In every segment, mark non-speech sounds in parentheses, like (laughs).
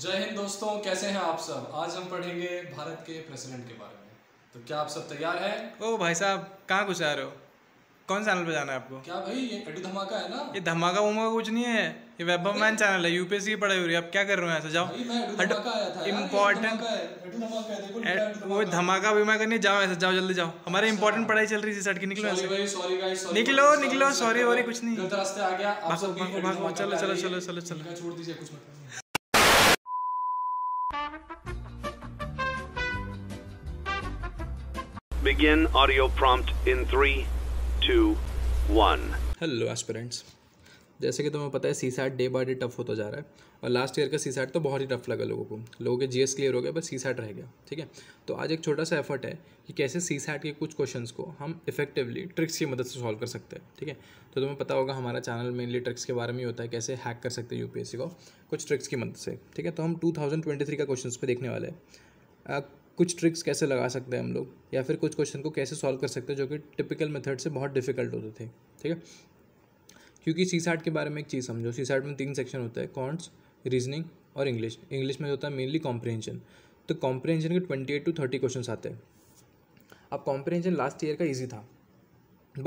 जय हिंद दोस्तों कैसे हैं आप सब आज हम पढ़ेंगे भारत के प्रेसिडेंट के बारे में तो क्या आप सब तैयार हैं ओ भाई साहब कहाँ कुछ आ रहे हो कौन चैनल पे जाना है आपको क्या भाई ये एडू धमाका है ना ये धमाका वमाका कुछ नहीं है ये वेब मैन चैनल है यूपीएससी की पढ़ाई हो रही है आप क्या कर रहे हो ऐसे जाओ इम्पोर्टेंट वो धमाका भी मैं करनी जाओ ऐसे जाओ जल्दी जाओ हमारे इम्पोर्टेंट अच्छा। पढ़ाई चल रही है सट निकलो ऐसे निकलो निकलो सॉरी वॉरी कुछ नहीं चलो चलो चलो चलो चलो चलो begin audio prompt in three, two, one. Hello, aspirants. जैसे कि तुम्हें पता है CSAT day by day tough होता जा रहा है और लास्ट ईयर का सी सैट तो बहुत ही टफ लगा लोगों को लोगों के एस क्लियर हो गया बस सी सैट रह गया ठीक है तो आज एक छोटा सा एफर्ट है कि कैसे सी सैट के कुछ क्वेश्चन को हम इफेक्टिवली ट्रिक्स की मदद से सॉल्व कर सकते हैं ठीक है तो तुम्हें पता होगा हमारा चैनल मेनली ट्रिक्स के बारे में होता है कैसे हैक कर सकते हैं सी को कुछ ट्रिक्स की मदद से ठीक है तो हम थ्री का क्वेश्चन पर देखने वाले हैं कुछ ट्रिक्स कैसे लगा सकते हैं हम लोग या फिर कुछ क्वेश्चन को कैसे सॉल्व कर सकते हैं जो कि टिपिकल मेथड से बहुत डिफिकल्ट होते थे ठीक है क्योंकि सी साट के बारे में एक चीज़ समझो सी साट में तीन सेक्शन होता है कॉन्ट्स रीजनिंग और इंग्लिश इंग्लिश में होता है मेनली कॉम्प्रिहेंशन तो कॉम्प्रिहेंशन के twenty eight to thirty question आते हैं अब कॉम्प्रिहेंशन लास्ट ईयर का ईजी था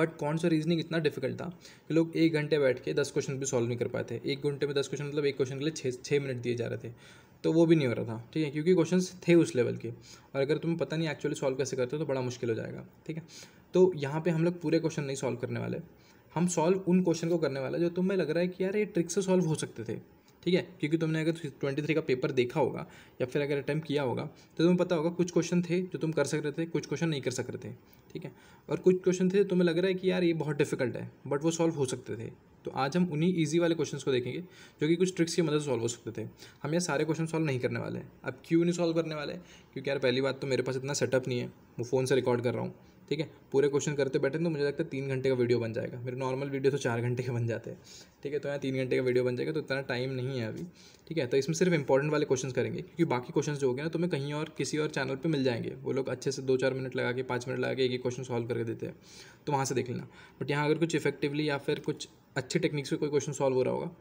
बट कौन सा रीजनिंग इतना डिफिकल्ट था कि लोग एक घंटे बैठ के दस क्वेश्चन भी सॉल्व नहीं कर पाए थे एक घंटे में दस क्वेश्चन मतलब एक क्वेश्चन के लिए छः छः मिनट दिए जा रहे थे तो वो भी नहीं हो रहा था ठीक है क्योंकि क्वेश्चंस थे उस लेवल के और अगर तुम्हें पता नहीं एक्चुअली सॉल्व कैसे करते हो तो बड़ा मुश्किल हो जाएगा ठीक है तो यहाँ पे हम लोग पूरे क्वेश्चन नहीं सॉल्व करने वाले हम सॉल्व उन क्वेश्चन को करने वाले जो तुम्हें लग रहा है कि यार ये ट्रिक से सॉल्व हो सकते थे ठीक है क्योंकि तुमने अगर ट्वेंटी थ्री का पेपर देखा होगा या फिर अगर अटैम्प्ट किया होगा तो तुम्हें पता होगा कुछ क्वेश्चन थे जो तुम कर सक रहे थे कुछ क्वेश्चन नहीं कर सक रहे थे ठीक है और कुछ क्वेश्चन थे तुम्हें लग रहा है कि यार ये बहुत डिफिकल्ट है बट वो सॉल्व हो सकते थे तो आज हम उन्हीं ईजी वाले क्वेश्चन को देखेंगे जो कि कुछ ट्रिक्स की मदद से सॉल्व हो सकते थे हम ये सारे क्वेश्चन सॉल्व नहीं करने वाले हैं अब क्यों नहीं सॉल्व करने वाले क्योंकि यार पहली बात तो मेरे पास इतना सेटअप नहीं है वो फ़ोन से रिकॉर्ड कर रहा हूँ ठीक है पूरे क्वेश्चन करते बैठे तो मुझे लगता है तीन घंटे का वीडियो बन जाएगा मेरे नॉर्मल वीडियो तो चार घंटे के बन जाते हैं ठीक है तो यहाँ तीन घंटे का वीडियो बन जाएगा तो इतना टाइम नहीं है अभी ठीक है तो इसमें सिर्फ इंपॉर्टेंट वाले क्वेश्चन करेंगे क्योंकि बाकी क्वेश्चन जो हो गए ना तुम्हें तो कहीं और किसी और चैनल पर मिल जाएंगे वो लोग अच्छे से दो चार मिनट लगा के पाँच मिनट लगा के एक ही क्वेश्चन सॉल्व करके देते हैं तो वहाँ से देख लेना बट यहाँ अगर कुछ इफेक्टिवली या फिर कुछ अच्छे टेक्निक से कोई क्वेश्चन सॉल्व हो रहा होगा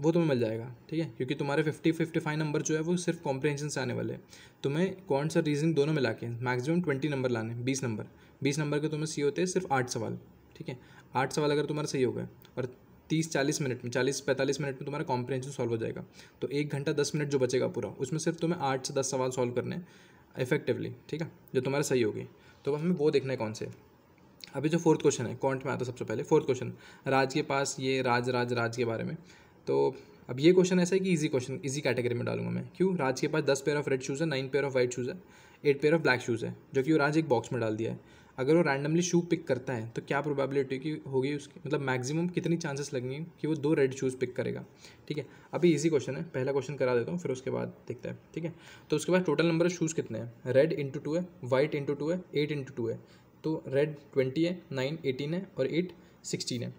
वो तुम्हें मिल जाएगा ठीक है क्योंकि तुम्हारे फिफ्टी फिफ्टी फाइव नंबर जो है वो सिर्फ कॉम्प्रेंशन से आने वाले हैं तुम्हें कौन सा रीजनिंग दोनों मिला के मैक्सिमम ट्वेंटी नंबर लाने बीस नंबर बीस नंबर के तुम्हें सी होते हैं सिर्फ आठ सवाल ठीक है आठ सवाल अगर तुम्हारा सही हो गए और तीस चालीस मिनट में चालीस पैंतालीस मिनट में तुम्हारा कॉम्प्रहेंशन सॉल्व हो जाएगा तो एक घंटा दस मिनट जो बचेगा पूरा उसमें सिर्फ तुम्हें आठ से दस सवाल सॉल्व करने हैं इफेक्टिवली ठीक है जो तुम्हारा सही होगी तो हमें वो देखना है कौन से अभी जो फोर्थ क्वेश्चन है कॉन्ट में आता सबसे पहले फोर्थ क्वेश्चन राज के पास ये राज राज राज के बारे में तो अब ये क्वेश्चन ऐसा है कि इजी क्वेश्चन इजी कैटेगरी में डालूंगा मैं क्यों राज के पास दस पेयर ऑफ रेड शूज़ है nine pair of white shoes है eight pair of black shoes है जो कि वो राज एक बॉक्स में डाल दिया है अगर वो रैंडमली शू पिक करता है तो क्या प्रोबेबिलिटी की होगी उसकी मतलब मैक्सिमम कितनी चांसेस लगेंगे कि वो दो रेड शूज़ पिक करेगा ठीक है अभी इजी क्वेश्चन है पहला क्वेश्चन करा देता हूँ फिर उसके बाद देखता है ठीक है तो उसके बाद टोटल नंबर ऑफ शूज़ कितने हैं रेड इंटू टू है वाइट इंटू टू है एट इंटू टू है तो रेड ट्वेंटी है नाइन एटीन है और एट सिक्सटीन है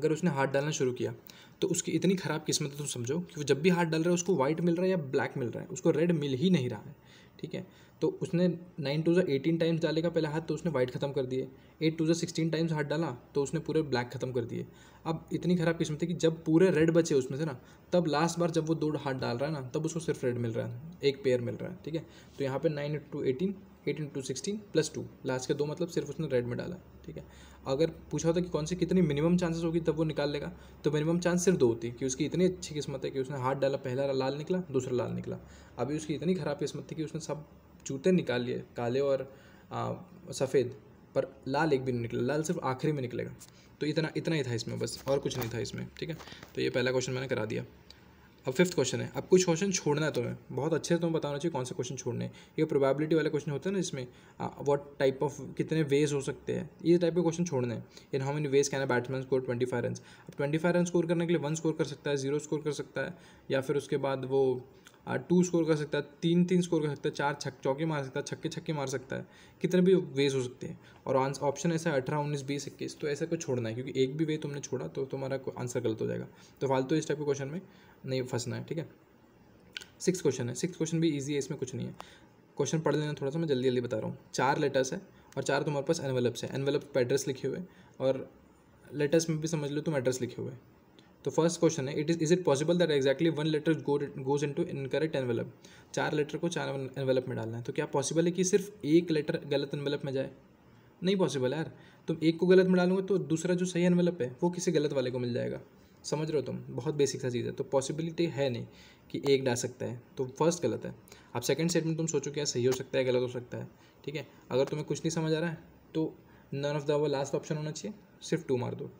अगर उसने हाथ डालना शुरू किया तो उसकी इतनी ख़राब किस्मत तुम समझो कि वो जब भी हाथ डाल रहा है उसको वाइट मिल रहा है या ब्लैक मिल रहा है उसको रेड मिल ही नहीं रहा है ठीक है तो उसने नाइन टू जो एटीन टाइम्स डालेगा पहले हाथ तो उसने वाइट ख़त्म कर दिए एट टू जो सिक्सटीन टाइम्स हाथ डाला तो उसने पूरे ब्लैक ख़त्म कर दिए अब इतनी ख़राब किस्मत है कि जब पूरे रेड बचे उसमें से ना तब लास्ट बार जब वो दो हाथ डाल रहा है ना तब उसको सिर्फ रेड मिल रहा है एक पेयर मिल रहा है ठीक है तो यहाँ पर nine two eighteen eighteen two sixteen plus two last के दो मतलब सिर्फ उसने रेड में डाला ठीक है अगर पूछा होता कि कौन सी कितनी मिनिमम चांसेस होगी तब वो निकाल लेगा तो मिनिमम चांस सिर्फ दो होती कि उसकी इतनी अच्छी किस्मत है कि उसने हाथ डाला पहला लाल निकला दूसरा लाल निकला अभी उसकी इतनी ख़राब किस्मत थी कि उसने सब जूते निकाल लिए काले और सफ़ेद पर लाल एक भी नहीं निकला लाल सिर्फ आखिरी में निकलेगा तो इतना इतना ही था इसमें बस और कुछ नहीं था इसमें ठीक है तो ये पहला क्वेश्चन मैंने करा दिया अब फिफ्थ क्वेश्चन है अब कुछ क्वेश्चन छोड़ना है तुम्हें बहुत अच्छे से तुम्हें बताना चाहिए कौन से क्वेश्चन छोड़ने ये प्रोबेबिलिटी वाले क्वेश्चन होते हैं ना इसमें व्हाट टाइप ऑफ कितने वेज हो सकते हैं ये टाइप के क्वेश्चन छोड़ने हैं in how many ways can batsman score twenty five run अब ट्वेंटी फाइव रन स्कोर करने के लिए वन स्कोर कर सकता है जीरो स्कोर कर सकता है या फिर उसके बाद वो टू स्कोर कर सकता है तीन तीन स्कोर कर सकता है चार छक चौके मार सकता है छक्के छक्के मार सकता है कितने भी वेज हो सकते हैं और आंसर ऑप्शन ऐसा है अठारह उन्नीस बीस इक्कीस तो ऐसा कुछ छोड़ना है क्योंकि एक भी वे तुमने छोड़ा तो तुम्हारा आंसर गलत हो जाएगा तो फालतू तो इस टाइप के क्वेश्चन में नहीं फंसना है ठीक है सिक्स क्वेश्चन है सिक्स क्वेश्चन भी ईजी है इसमें कुछ नहीं है क्वेश्चन पढ़ लेना थोड़ा सा मैं जल्दी जल्दी बता रहा हूँ चार लेटर्स है और चार तुम्हारे पास एनवेलप्स है एनवेलप एड्रेस लिखे हुए और लेटर्स में भी समझ लो तुम एड्रेस लिखे हुए तो फर्स्ट क्वेश्चन है it is is it possible that exactly one letter goes into incorrect envelope चार लेटर को चार एनवेलप में डालना है तो क्या पॉसिबल है कि सिर्फ एक लेटर गलत एनवेलप में जाए नहीं पॉसिबल यार तुम तो एक को गलत में डालोगे तो दूसरा जो सही एनवेलप है वो किसी गलत वाले को मिल जाएगा समझ रहे हो तुम बहुत बेसिक सा चीज़ है तो पॉसिबिलिटी है नहीं कि एक डाल सकता है तो फर्स्ट गलत है अब सेकंड स्टेटमेंट तुम सोचो क्या सही हो सकता है गलत हो सकता है ठीक है अगर तुम्हें कुछ नहीं समझ आ रहा है तो नन ऑफ द वो लास्ट ऑप्शन होना चाहिए सिर्फ टू मार दो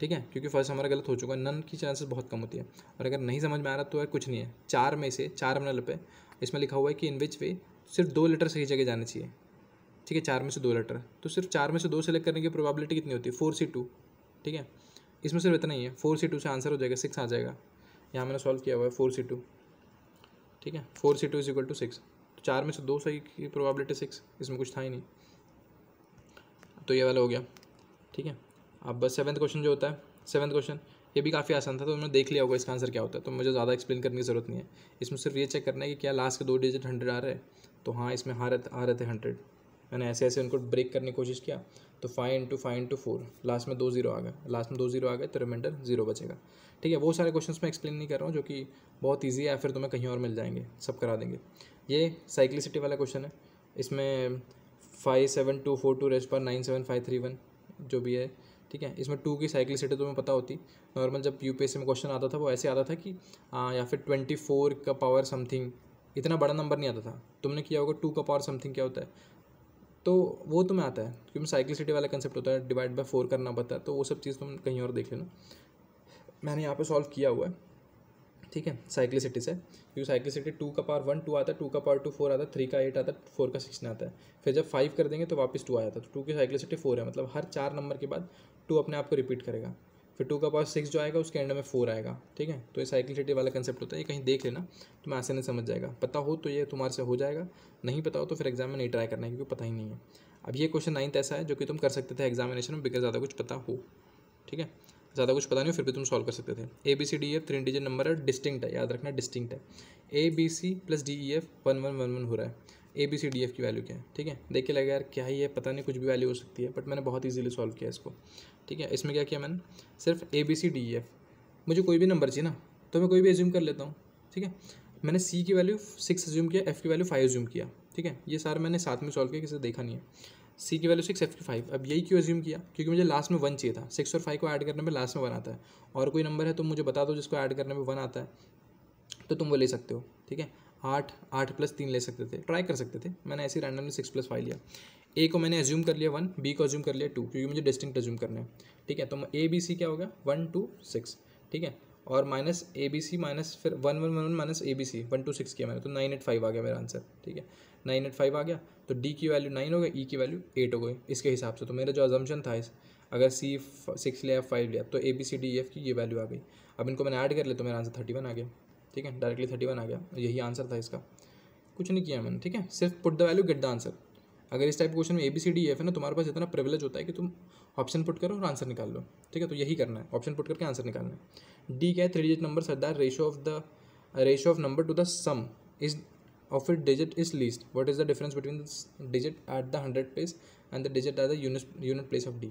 ठीक है क्योंकि फर्स्ट हमारा गलत हो चुका है नन की चांसेस बहुत कम होती है और अगर नहीं समझ में आ रहा तो यार कुछ नहीं है चार में से चार में पे इसमें लिखा हुआ है कि इन विच वे सिर्फ दो लेटर सही जगह जाने चाहिए ठीक है चार में से दो लेटर तो सिर्फ चार में से दो सेलेक्ट करने की प्रोबेबिलिटी कितनी होती है फोर सी टू ठीक है इसमें सिर्फ इतना ही है फोर सी टू से आंसर हो जाएगा सिक्स आ जाएगा यहाँ मैंने सॉल्व किया हुआ है फोर सी टू ठीक है four C two is equal to six तो चार में से दो सही की प्रोबेबिलिटी सिक्स इसमें कुछ था ही नहीं तो ये वाला हो गया ठीक है अब बस सेवन्थ क्वेश्चन जो होता है सेवन्थ क्वेश्चन ये भी काफ़ी आसान था तो उन्होंने देख लिया होगा इसका आंसर क्या होता है तो मुझे ज़्यादा एक्सप्लेन करने की ज़रूरत नहीं है इसमें सिर्फ ये चेक करना है कि क्या लास्ट के दो डिजिट हंड्रेड आ रहे हैं तो हाँ इसमें हार आ रहे थे हंड्रेड मैंने ऐसे ऐसे उनको ब्रेक करने की कोशिश किया तो five into five into four last में दो जीरो आ गए लास्ट में दो जीरो आ गए तो रिमाइंडर जीरो बचेगा ठीक है वो सारे क्वेश्चन मैं एक्सप्लेन नहीं कर रहा हूँ जो कि बहुत ईजी है फिर तुम्हें कहीं और मिल जाएंगे सब करा देंगे ये साइक्लिसिटी वाला क्वेश्चन है इसमें five seven two four two rest पर nine seven five three one जो भी है ठीक है इसमें टू की तो तुम्हें पता होती नॉर्मल जब यू में क्वेश्चन आता था वो ऐसे आता था कि आ, या फिर ट्वेंटी फोर का पावर समथिंग इतना बड़ा नंबर नहीं आता था तुमने किया होगा टू का पावर समथिंग क्या होता है तो वो तुम्हें आता है क्योंकि साइकिल सिटी वाला कंसेप्ट होता है डिवाइड बाई फोर करना पता है तो वो सब चीज़ तुम कहीं और देख लेना मैंने यहाँ पे सॉल्व किया हुआ है ठीक है सिटी से क्योंकि साइकिल सिटी टू का पावर वन टू आता है टू का पावर टू फोर आता है थ्री का एट आता है फोर का सिक्स आता है फिर जब फाइव कर देंगे तो वापस टू आ जाता है तो टू की सिटी फोर है मतलब हर चार नंबर के बाद टू अपने आप को रिपीट करेगा फिर टू का पावर सिक्स जो आएगा उसके एंड में फोर आएगा ठीक है तो ये साइकिल सिटी वाला कंसेप्ट होता है ये कहीं देख लेना तुम्हें आसानी समझ जाएगा पता हो तो ये तुम्हारे से हो जाएगा नहीं पता हो तो फिर एग्जाम में नहीं ट्राई करना है क्योंकि पता ही नहीं है अब ये क्वेश्चन नाइन्थ ऐसा है जो कि तुम कर सकते थे एग्जामिनेशन में बिकॉज ज़्यादा कुछ पता हो ठीक है ज़्यादा कुछ पता नहीं हो फिर भी तुम सॉल्व कर सकते थे A B C D F three digit number है डिस्टिंक्ट है याद रखना डिस्टिंक्ट है A B C plus D E F one one one one हो रहा है A B C D F की वैल्यू क्या है ठीक है देखिए लगा यार क्या ही है पता नहीं कुछ भी वैल्यू हो सकती है बट मैंने बहुत ईजिली सॉल्व किया इसको ठीक है इसमें क्या किया मैंने सिर्फ A B C D F मुझे कोई भी नंबर चाहिए ना तो मैं कोई भी एज्यूम कर लेता हूँ ठीक है मैंने सी की वैल्यू सिक्स एज्यूम किया एफ़ की वैल्यू फाइव एज्यूम किया ठीक है ये सारा मैंने साथ में सॉल्व किया किसी देखा नहीं है सी की वैल्यू सिक्स एफ की फाइव अब यही क्यों एज्यूम किया क्योंकि मुझे लास्ट में वन चाहिए था सिक्स और फाइव को ऐड करने में लास्ट में वन आता है और कोई नंबर है तो मुझे बता दो जिसको ऐड करने में वन आता है तो तुम वो ले सकते हो ठीक है आठ आठ प्लस तीन ले सकते थे ट्राई कर सकते थे मैंने ऐसे रैंडमली सिक्स प्लस फाइव लिया ए को मैंने एज्यूम कर लिया वन बी को एज्यूम कर लिया टू क्योंकि मुझे डिस्टिंक्ट एज्यूम करना है ठीक है तो ए बी सी क्या हो गया वन टू सिक्स ठीक है और minus A B C minus फिर one one one one minus A B C one two six किया मैंने तो नाइन एट फाइव आ गया मेरा आंसर ठीक है नाइन एट फाइव आ गया तो डी की वैल्यू नाइन हो गई ई e की वैल्यू एट हो गई इसके हिसाब से तो मेरा जो अजम्पन था इस अगर सी सिक्स लिया फाइव लिया तो A B C D F की ये वैल्यू आ गई अब इनको मैंने ऐड कर लिया तो मेरा आंसर थर्टी वन आ गया ठीक है डायरेक्टली थर्टी वन आ गया यही आंसर था इसका कुछ नहीं किया मैंने ठीक है सिर्फ put the value get the answer अगर इस टाइप के क्वेश्चन में A B C D F है ना तुम्हारे पास इतना प्रिविलेज होता है कि तुम ऑप्शन पुट करो और आंसर निकाल लो ठीक है तो यही करना है ऑप्शन पुट करके आंसर निकालना है डी क्या है थ्री डिजिट नंबर सरदार ratio of the ratio of number to the sum is of it digit is least what is the difference between the digit at the hundred place and the digit at the unit unit place of D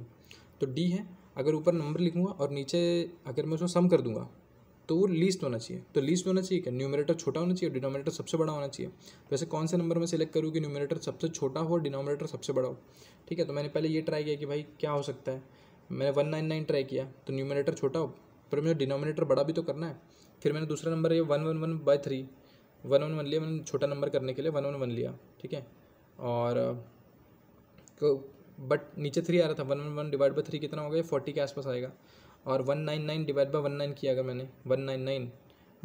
तो D है अगर ऊपर number लिखूंगा और नीचे अगर मैं उसको सम कर दूंगा तो वो लीस्ट होना चाहिए तो लीस्ट होना चाहिए क्या न्यूमिनेटर छोटा होना चाहिए डिनोमिनेटर सबसे बड़ा होना चाहिए वैसे कौन से नंबर में सेलेक्ट करूँ कि न्यूमिनेटर सबसे छोटा हो डिनोमिनेटर सबसे बड़ा हो ठीक है तो मैंने पहले ये ट्राई किया कि भाई क्या हो सकता है मैंने वन नाइन नाइन ट्राई किया तो न्यूमिनेटर छोटा हो पर मुझे डिनोमिनेटर बड़ा भी तो करना है फिर मैंने दूसरा नंबर ये one one one by three one one one लिया मैंने छोटा नंबर करने के लिए वन वन वन लिया ठीक है और बट तो, नीचे थ्री आ रहा था one one one divide by three कितना हो गया फोर्टी के आसपास आएगा और one nine nine divide by one nine किया अगर मैंने one nine nine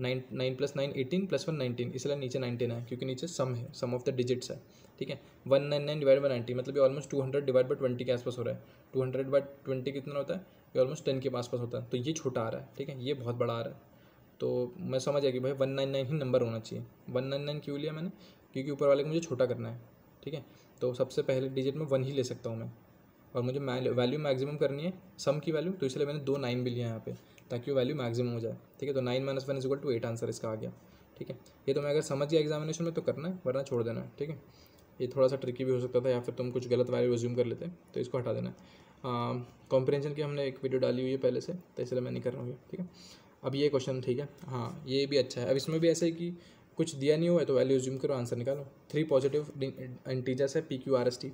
nine nine plus nine eighteen plus one nineteen इसलिए नीचे नाइनटीन है क्योंकि नीचे सम है सम ऑफ द डिजिट्स है ठीक है one nine nine divide by nineteen मतलब ये almost two hundred divide by twenty के आसपास हो रहा है टू हंड्रेड बाई ट्वेंटी कितना होता है ये ऑलमोस्ट टेन के आसपास होता है तो ये छोटा आ रहा है ठीक है ये बहुत बड़ा आ रहा है तो मैं समझ आया कि भाई वन नाइन नाइन ही नंबर होना चाहिए वन नाइन नाइन क्यों लिया मैंने क्योंकि ऊपर वाले को मुझे छोटा करना है ठीक है तो सबसे पहले डिजिट में वन ही ले सकता हूँ मैं और मुझे वैल्यू मैक्सिमम करनी है सम की वैल्यू तो इसलिए मैंने दो नाइन भी लिया यहाँ पे ताकि वो वैल्यू मैक्सिमम हो जाए ठीक है तो nine minus one is equal to eight answer इसका आ गया ठीक है ये तो मैं अगर समझ गया एग्जामिनेशन में तो करना है वरना छोड़ देना है ठीक है ये थोड़ा सा ट्रिकी भी हो सकता था या फिर तुम कुछ गलत वैल्यू रिज्यूम कर लेते तो इसको हटा देना है कॉम्प्रेंशन की हमने एक वीडियो डाली हुई है पहले से तो इसलिए मैं नहीं कर रहा हूँ ठीक है अब ये क्वेश्चन ठीक है हाँ ये भी अच्छा है अब इसमें भी ऐसा है कि कुछ दिया नहीं हुआ है तो वैल्यू रिज्यूम करो आंसर निकालो थ्री पॉजिटिव इंटीजर्स है P Q R S T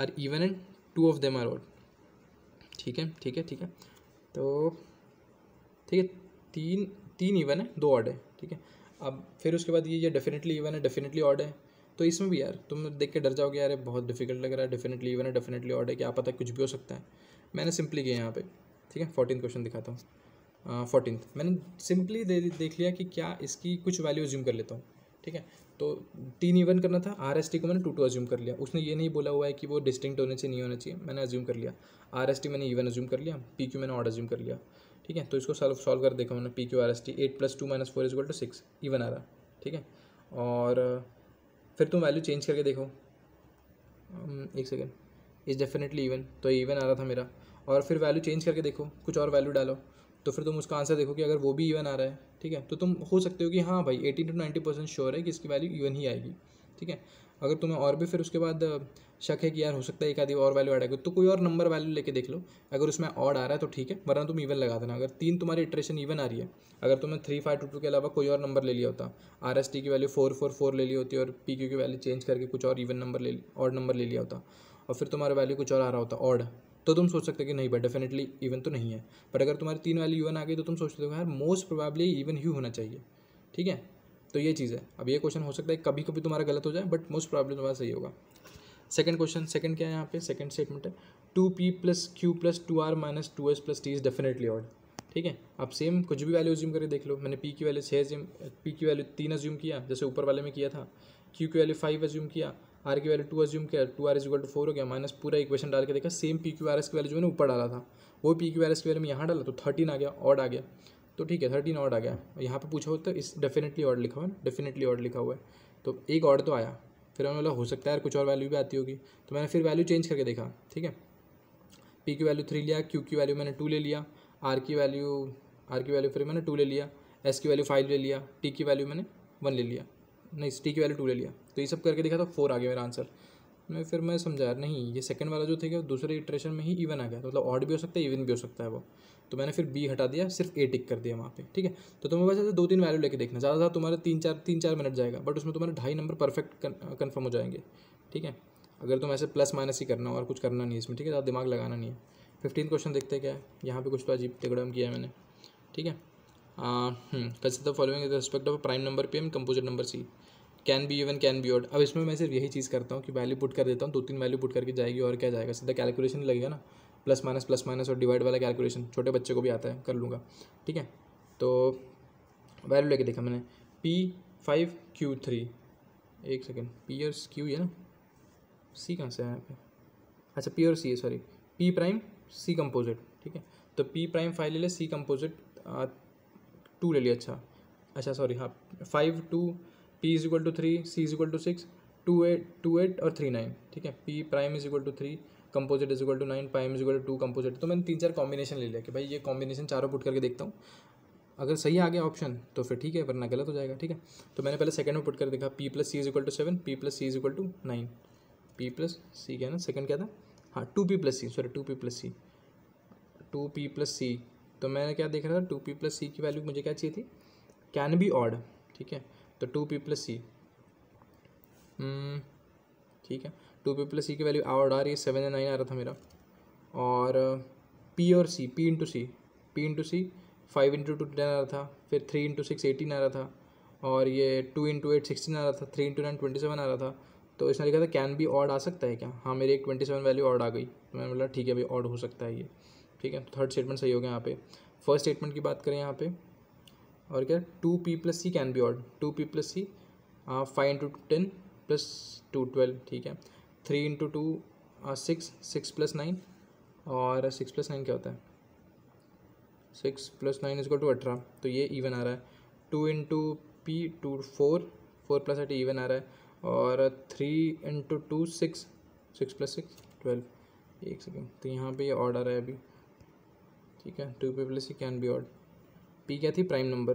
are even and two of them are all ठीक है ठीक है ठीक है तो ठीक है तीन तीन इवन है दो ऑड है ठीक है अब फिर उसके बाद ये ये डेफिनेटली इवन है डेफिनेटली ऑड है तो इसमें भी यार तुम देख के डर जाओगे यार बहुत डिफिकल्ट लग रहा है डेफिनेटली इवन है डेफिनेटली ऑड है क्या पता कुछ भी हो सकता है मैंने सिंपली किया यहाँ पे ठीक है फोर्टीन क्वेश्चन दिखाता हूँ फोर्टीन मैंने सिंपली दे, देख लिया कि क्या इसकी कुछ वैल्यू ज्यूम कर लेता हूँ ठीक है तो तीन इवन करना था आर एस टी को मैंने टू टू अज्यूम कर लिया उसने ये नहीं बोला हुआ है कि वो डिस्टिंक्ट होने से नहीं होना चाहिए मैंने अज्यूम कर लिया आर एस टी मैंने इवन अज्यूम कर लिया पी क्यू मैंने ऑड अज्यूम कर लिया ठीक है तो इसको सॉल्व सॉल्व कर देखा मैंने P Q R S T eight plus two minus four equal to six even आ रहा ठीक है और फिर तुम वैल्यू चेंज करके देखो एक सेकेंड इज़ डेफिनेटली इवन तो इवन आ रहा था मेरा और फिर वैल्यू चेंज करके देखो कुछ और वैल्यू डालो तो फिर तुम उसका आंसर देखो कि अगर वो भी इवन आ रहा है ठीक है तो तुम हो सकते हो कि हाँ भाई eighty to ninety percent sure है कि इसकी वैल्यू इवन ही आएगी ठीक है अगर तुम्हें और भी फिर उसके बाद शक है कि यार हो सकता है एक आधी और वैल्यू ऐड आएगी तो कोई और नंबर वैल्यू लेके देख लो अगर उसमें ऑड आ रहा है तो ठीक है वरना तुम इवन लगा देना अगर तीन तुम्हारी इटरेशन इवन आ रही है अगर तुमने थ्री फाइव टू टू के अलावा कोई और नंबर ले लिया होता आर एस टी की वैल्यू फोर फोर फोर ले ली होती और पी क्यू की वैल्यू चेंज करके कुछ और इवन नंबर ले ऑड नंबर ले लिया होता और फिर तुम्हारा वैल्यू कुछ और आ रहा होता ऑड तो तुम सोच सकते हो कि नहीं भाई डेफिनेटली इवन तो नहीं है पर अगर तुम्हारी तीन वाली इवन आ गई तो तुम सोचते हो यार मोस्ट प्रोबेबली इवन ही होना चाहिए ठीक है तो ये चीज़ है अब ये क्वेश्चन हो सकता है कभी कभी तुम्हारा गलत हो जाए बट मोस्ट प्रॉब्लम तुम्हारा सही होगा सेकंड क्वेश्चन सेकंड क्या है यहाँ पे सेकंड स्टेटमेंट है two P plus Q plus two R minus two S plus T is definitely odd ठीक है आप सेम कुछ भी वैल्यू ज्यूम करके देख लो मैंने पी की वैल्यू छः ज्यूम पी की वैल्यू तीन अज्यूम किया जैसे ऊपर वाले में किया था क्यू की वैल्यू फाइव अज्यूम किया आर की वैल्यू टू एज्यूम किया two R is equal to four हो गया माइनस पूरा इक्वेशन डाल के देखा same P Q R S की वैल्यू जो मैंने ऊपर डाला था वो पी क्यू आर एस की वैल्यू में यहाँ डाला तो थर्टीन आ गया ऑड आ गया तो ठीक है थर्टीन ऑड आ गया यहाँ पर पूछा हो तो इस डेफिनेटली ऑड लिखा हुआ है डेफिनेटली ऑड लिखा हुआ है तो एक ऑड तो आया फिर मैंने बोला हो सकता है कुछ और वैल्यू भी आती होगी तो मैंने फिर वैल्यू चेंज करके देखा ठीक है पी की वैल्यू थ्री लिया क्यू की वैल्यू मैंने टू ले लिया आर की वैल्यू आर की वैल्यू फिर मैंने टू ले लिया एस की वैल्यू फाइव ले लिया टी की वैल्यू मैंने वन ले लिया नहीं स्टी की वैल्यू टू ले लिया तो ये सब करके देखा तो फोर आ गया मेरा आंसर मैं फिर मैं समझा नहीं ये सेकंड वाला जो थे क्या दूसरे इटरेशन में ही इवन आ गया तो मतलब ऑड भी हो सकता है इवन भी हो सकता है वो तो मैंने फिर बी हटा दिया सिर्फ ए टिक कर दिया वहाँ पे ठीक है तो तुम्हें बस ऐसे दो तीन वैल्यू लेके देखना ज़्यादा ज़्यादा तुम्हारे तीन चार तीन चार मिनट जाएगा बट उसमें तुम्हारे ढाई नंबर परफेक्ट कन्फर्म हो जाएंगे ठीक है अगर तुम ऐसे प्लस माइनस ही करना हो और कुछ करना नहीं इसमें ठीक है ज़्यादा दिमाग लगाना नहीं है फिफ्टीन क्वेश्चन देखते क्या है यहाँ पे कुछ तो अजीब टेगड़म किया मैंने ठीक है कैसे the following respect of prime number P M composite number C can be even can be odd अब इसमें मैं सिर्फ यही चीज़ करता हूँ कि वैल्यू पुट कर देता हूँ दो तीन वैल्यू पुट करके जाएगी और क्या जाएगा सीधा कैलकुलेशन लगेगा ना प्लस माइनस प्लस माइनस और डिवाइड वाला कैलकुलेशन छोटे बच्चे को भी आता है कर लूँगा ठीक है तो वैल्यू लेके देखा मैंने पी फाइव क्यू थ्री एक सेकेंड पी और क्यू है ना सी कहाँ से अच्छा, है यहाँ पे अच्छा पी और सी है sorry P prime C composite ठीक है तो पी प्राइम फाइव ले लिया सी कंपोजिट टू ले लिया अच्छा अच्छा सॉरी हाँ five two P is equal to three C is equal to six two eight two eight और थ्री नाइन ठीक है P prime is equal to three composite is equal to nine prime is equal to two composite तो मैंने तीन चार combination ले लिया कि भाई ये कॉम्बिनेशन चारों पुट करके देखता हूँ अगर सही आ गया ऑप्शन तो फिर ठीक है वरना गलत हो जाएगा ठीक है तो मैंने पहले सेकंड में पुट कर देखा P plus C is equal to seven P plus C is equal to nine P plus C क्या ना सेकंड क्या था हाँ two P plus C sorry two P plus C two P plus C तो मैंने क्या देख रहा था टू पी प्लस सी की वैल्यू मुझे क्या चाहिए थी कैन बी ऑड ठीक है तो टू पी प्लस सी ठीक है टू पी प्लस सी की वैल्यू आवर्ड आ रही है सेवन या नाइन आ रहा था मेरा और पी और C P into C P into C five into two ten आ रहा था फिर थ्री इंटू सिक्स एटीन आ रहा था और ये टू इंटू एट सिक्सटीन आ रहा था three into nine twenty seven आ रहा था तो इसने लिखा था कैन बी ऑड आ सकता है क्या हाँ मेरी एक ट्वेंटी सेवन वैल्यू ऑड आ गई तो मैंने बोला ठीक है भाई ऑड हो सकता है ये ठीक है थर्ड तो स्टेटमेंट सही हो गया यहाँ पे फर्स्ट स्टेटमेंट की बात करें यहाँ पे और क्या two P plus C can be odd two P plus C five into ten plus two twelve ठीक है three into two six six plus nine और सिक्स प्लस नाइन क्या होता है six plus nine is two अठारह तो ये even आ रहा है two into P two four four plus eight even आ रहा है और three into two six six plus six twelve एक सेकेंड तो यहाँ पे ये ऑर्ड आ रहा है अभी ठीक है two P plus C can be odd P क्या थी प्राइम नंबर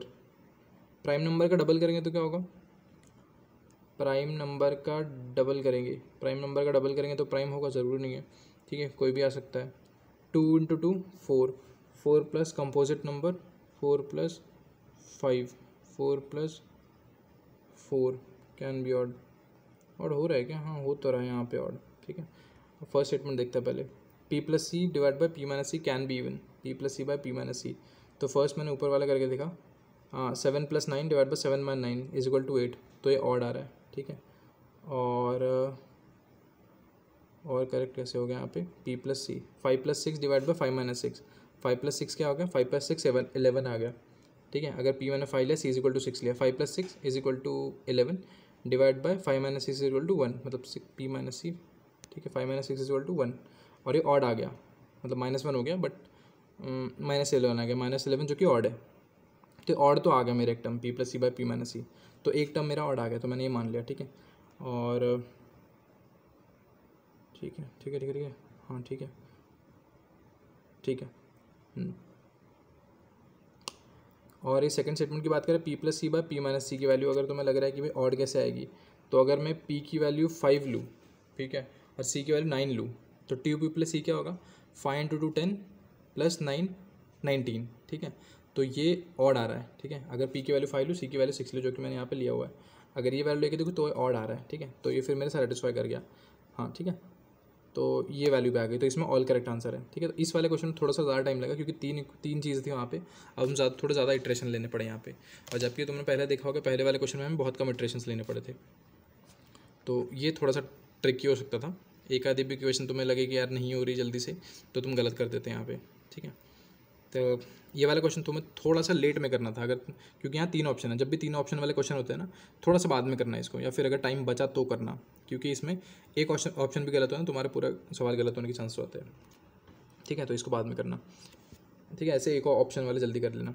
प्राइम नंबर का डबल करेंगे तो क्या होगा प्राइम नंबर का डबल करेंगे प्राइम नंबर का डबल करेंगे तो प्राइम होगा ज़रूरी नहीं है ठीक है कोई भी आ सकता है two into two four four plus composite number four plus five four plus four can be odd और हो रहा है क्या हाँ हो तो रहा है यहाँ पे ऑड ठीक है फर्स्ट स्टेटमेंट देखते हैं पहले P plus C divide by P minus C can be even P plus C by P minus C तो फर्स्ट मैंने ऊपर वाला करके देखा हाँ seven plus nine divide by seven by nine is equal to eight तो ये odd आ रहा है ठीक है और और करेक्ट कैसे हो गया यहाँ पे P plus C five plus six divide by five minus six five plus six क्या हो गया five plus six seven eleven आ गया ठीक है अगर पी मैंने फाइव लिया C is equal to six लिया five plus six is equal to eleven divide by five minus six is equal to one मतलब पी माइनस सी ठीक है five minus six is equal to one और ये odd आ गया मतलब minus one हो गया बट माइनस हम्म, इलेवन आ गया माइनस इलेवन जो कि ऑड है तो ऑड तो आ गया मेरा एक term P plus C by P minus C तो एक टर्म मेरा ऑड आ गया तो मैंने ये मान लिया ठीक है और ठीक है ठीक है ठीक है ठीक है हाँ ठीक है ठीक है हम्म। और ये सेकंड स्टेटमेंट की बात करें P plus C by P minus C की वैल्यू अगर तो मैं लग रहा है कि भाई ऑड कैसे आएगी तो अगर मैं पी की वैल्यू फाइव लूँ ठीक है और सी की वैल्यू नाइन लूँ तो टू पी प्लस सी क्या होगा five into two ten plus nine nineteen ठीक है तो ये ऑड आ रहा है ठीक है अगर पी की वैल्यू फाइव लो सी की वैल्यू सिक्स लो जो कि मैंने यहाँ पे लिया हुआ है अगर ये वैल्यू लेके देखो तो ऑड आ रहा है ठीक है तो ये फिर मेरे सेटिस्फाई कर गया हाँ ठीक है तो ये वैल्यू भी आ गई तो इसमें ऑल करेक्ट आंसर है ठीक है तो इस वाले क्वेश्चन में थोड़ा सा ज़्यादा टाइम लगा क्योंकि तीन तीन चीज़ थी वहाँ पे अब हम ज़्यादा थोड़े ज़्यादा इट्रेशन लेने पड़े यहाँ पे और जबकि तुमने पहले देखा होगा पहले वाले क्वेश्चन में हमें बहुत कम इट्रेशन लेने पड़े थे तो ये थोड़ा सा ट्रिकी हो सकता था एक आधी भी क्वेश्चन तुम्हें लगे कि यार नहीं हो रही जल्दी से तो तुम गलत कर देते हैं यहाँ पर ठीक है तो ये वाला क्वेश्चन तुम्हें थोड़ा सा लेट में करना था अगर क्योंकि यहाँ तीन ऑप्शन है जब भी तीन ऑप्शन वाले क्वेश्चन होते हैं ना थोड़ा सा बाद में करना है इसको या फिर अगर टाइम बचा तो करना क्योंकि इसमें एक ऑप्शन ऑप्शन भी गलत हो ना तो तुम्हारा पूरा सवाल गलत होने के चांस होते हैं ठीक है तो इसको बाद में करना ठीक है ऐसे एक और ऑप्शन वाले जल्दी कर लेना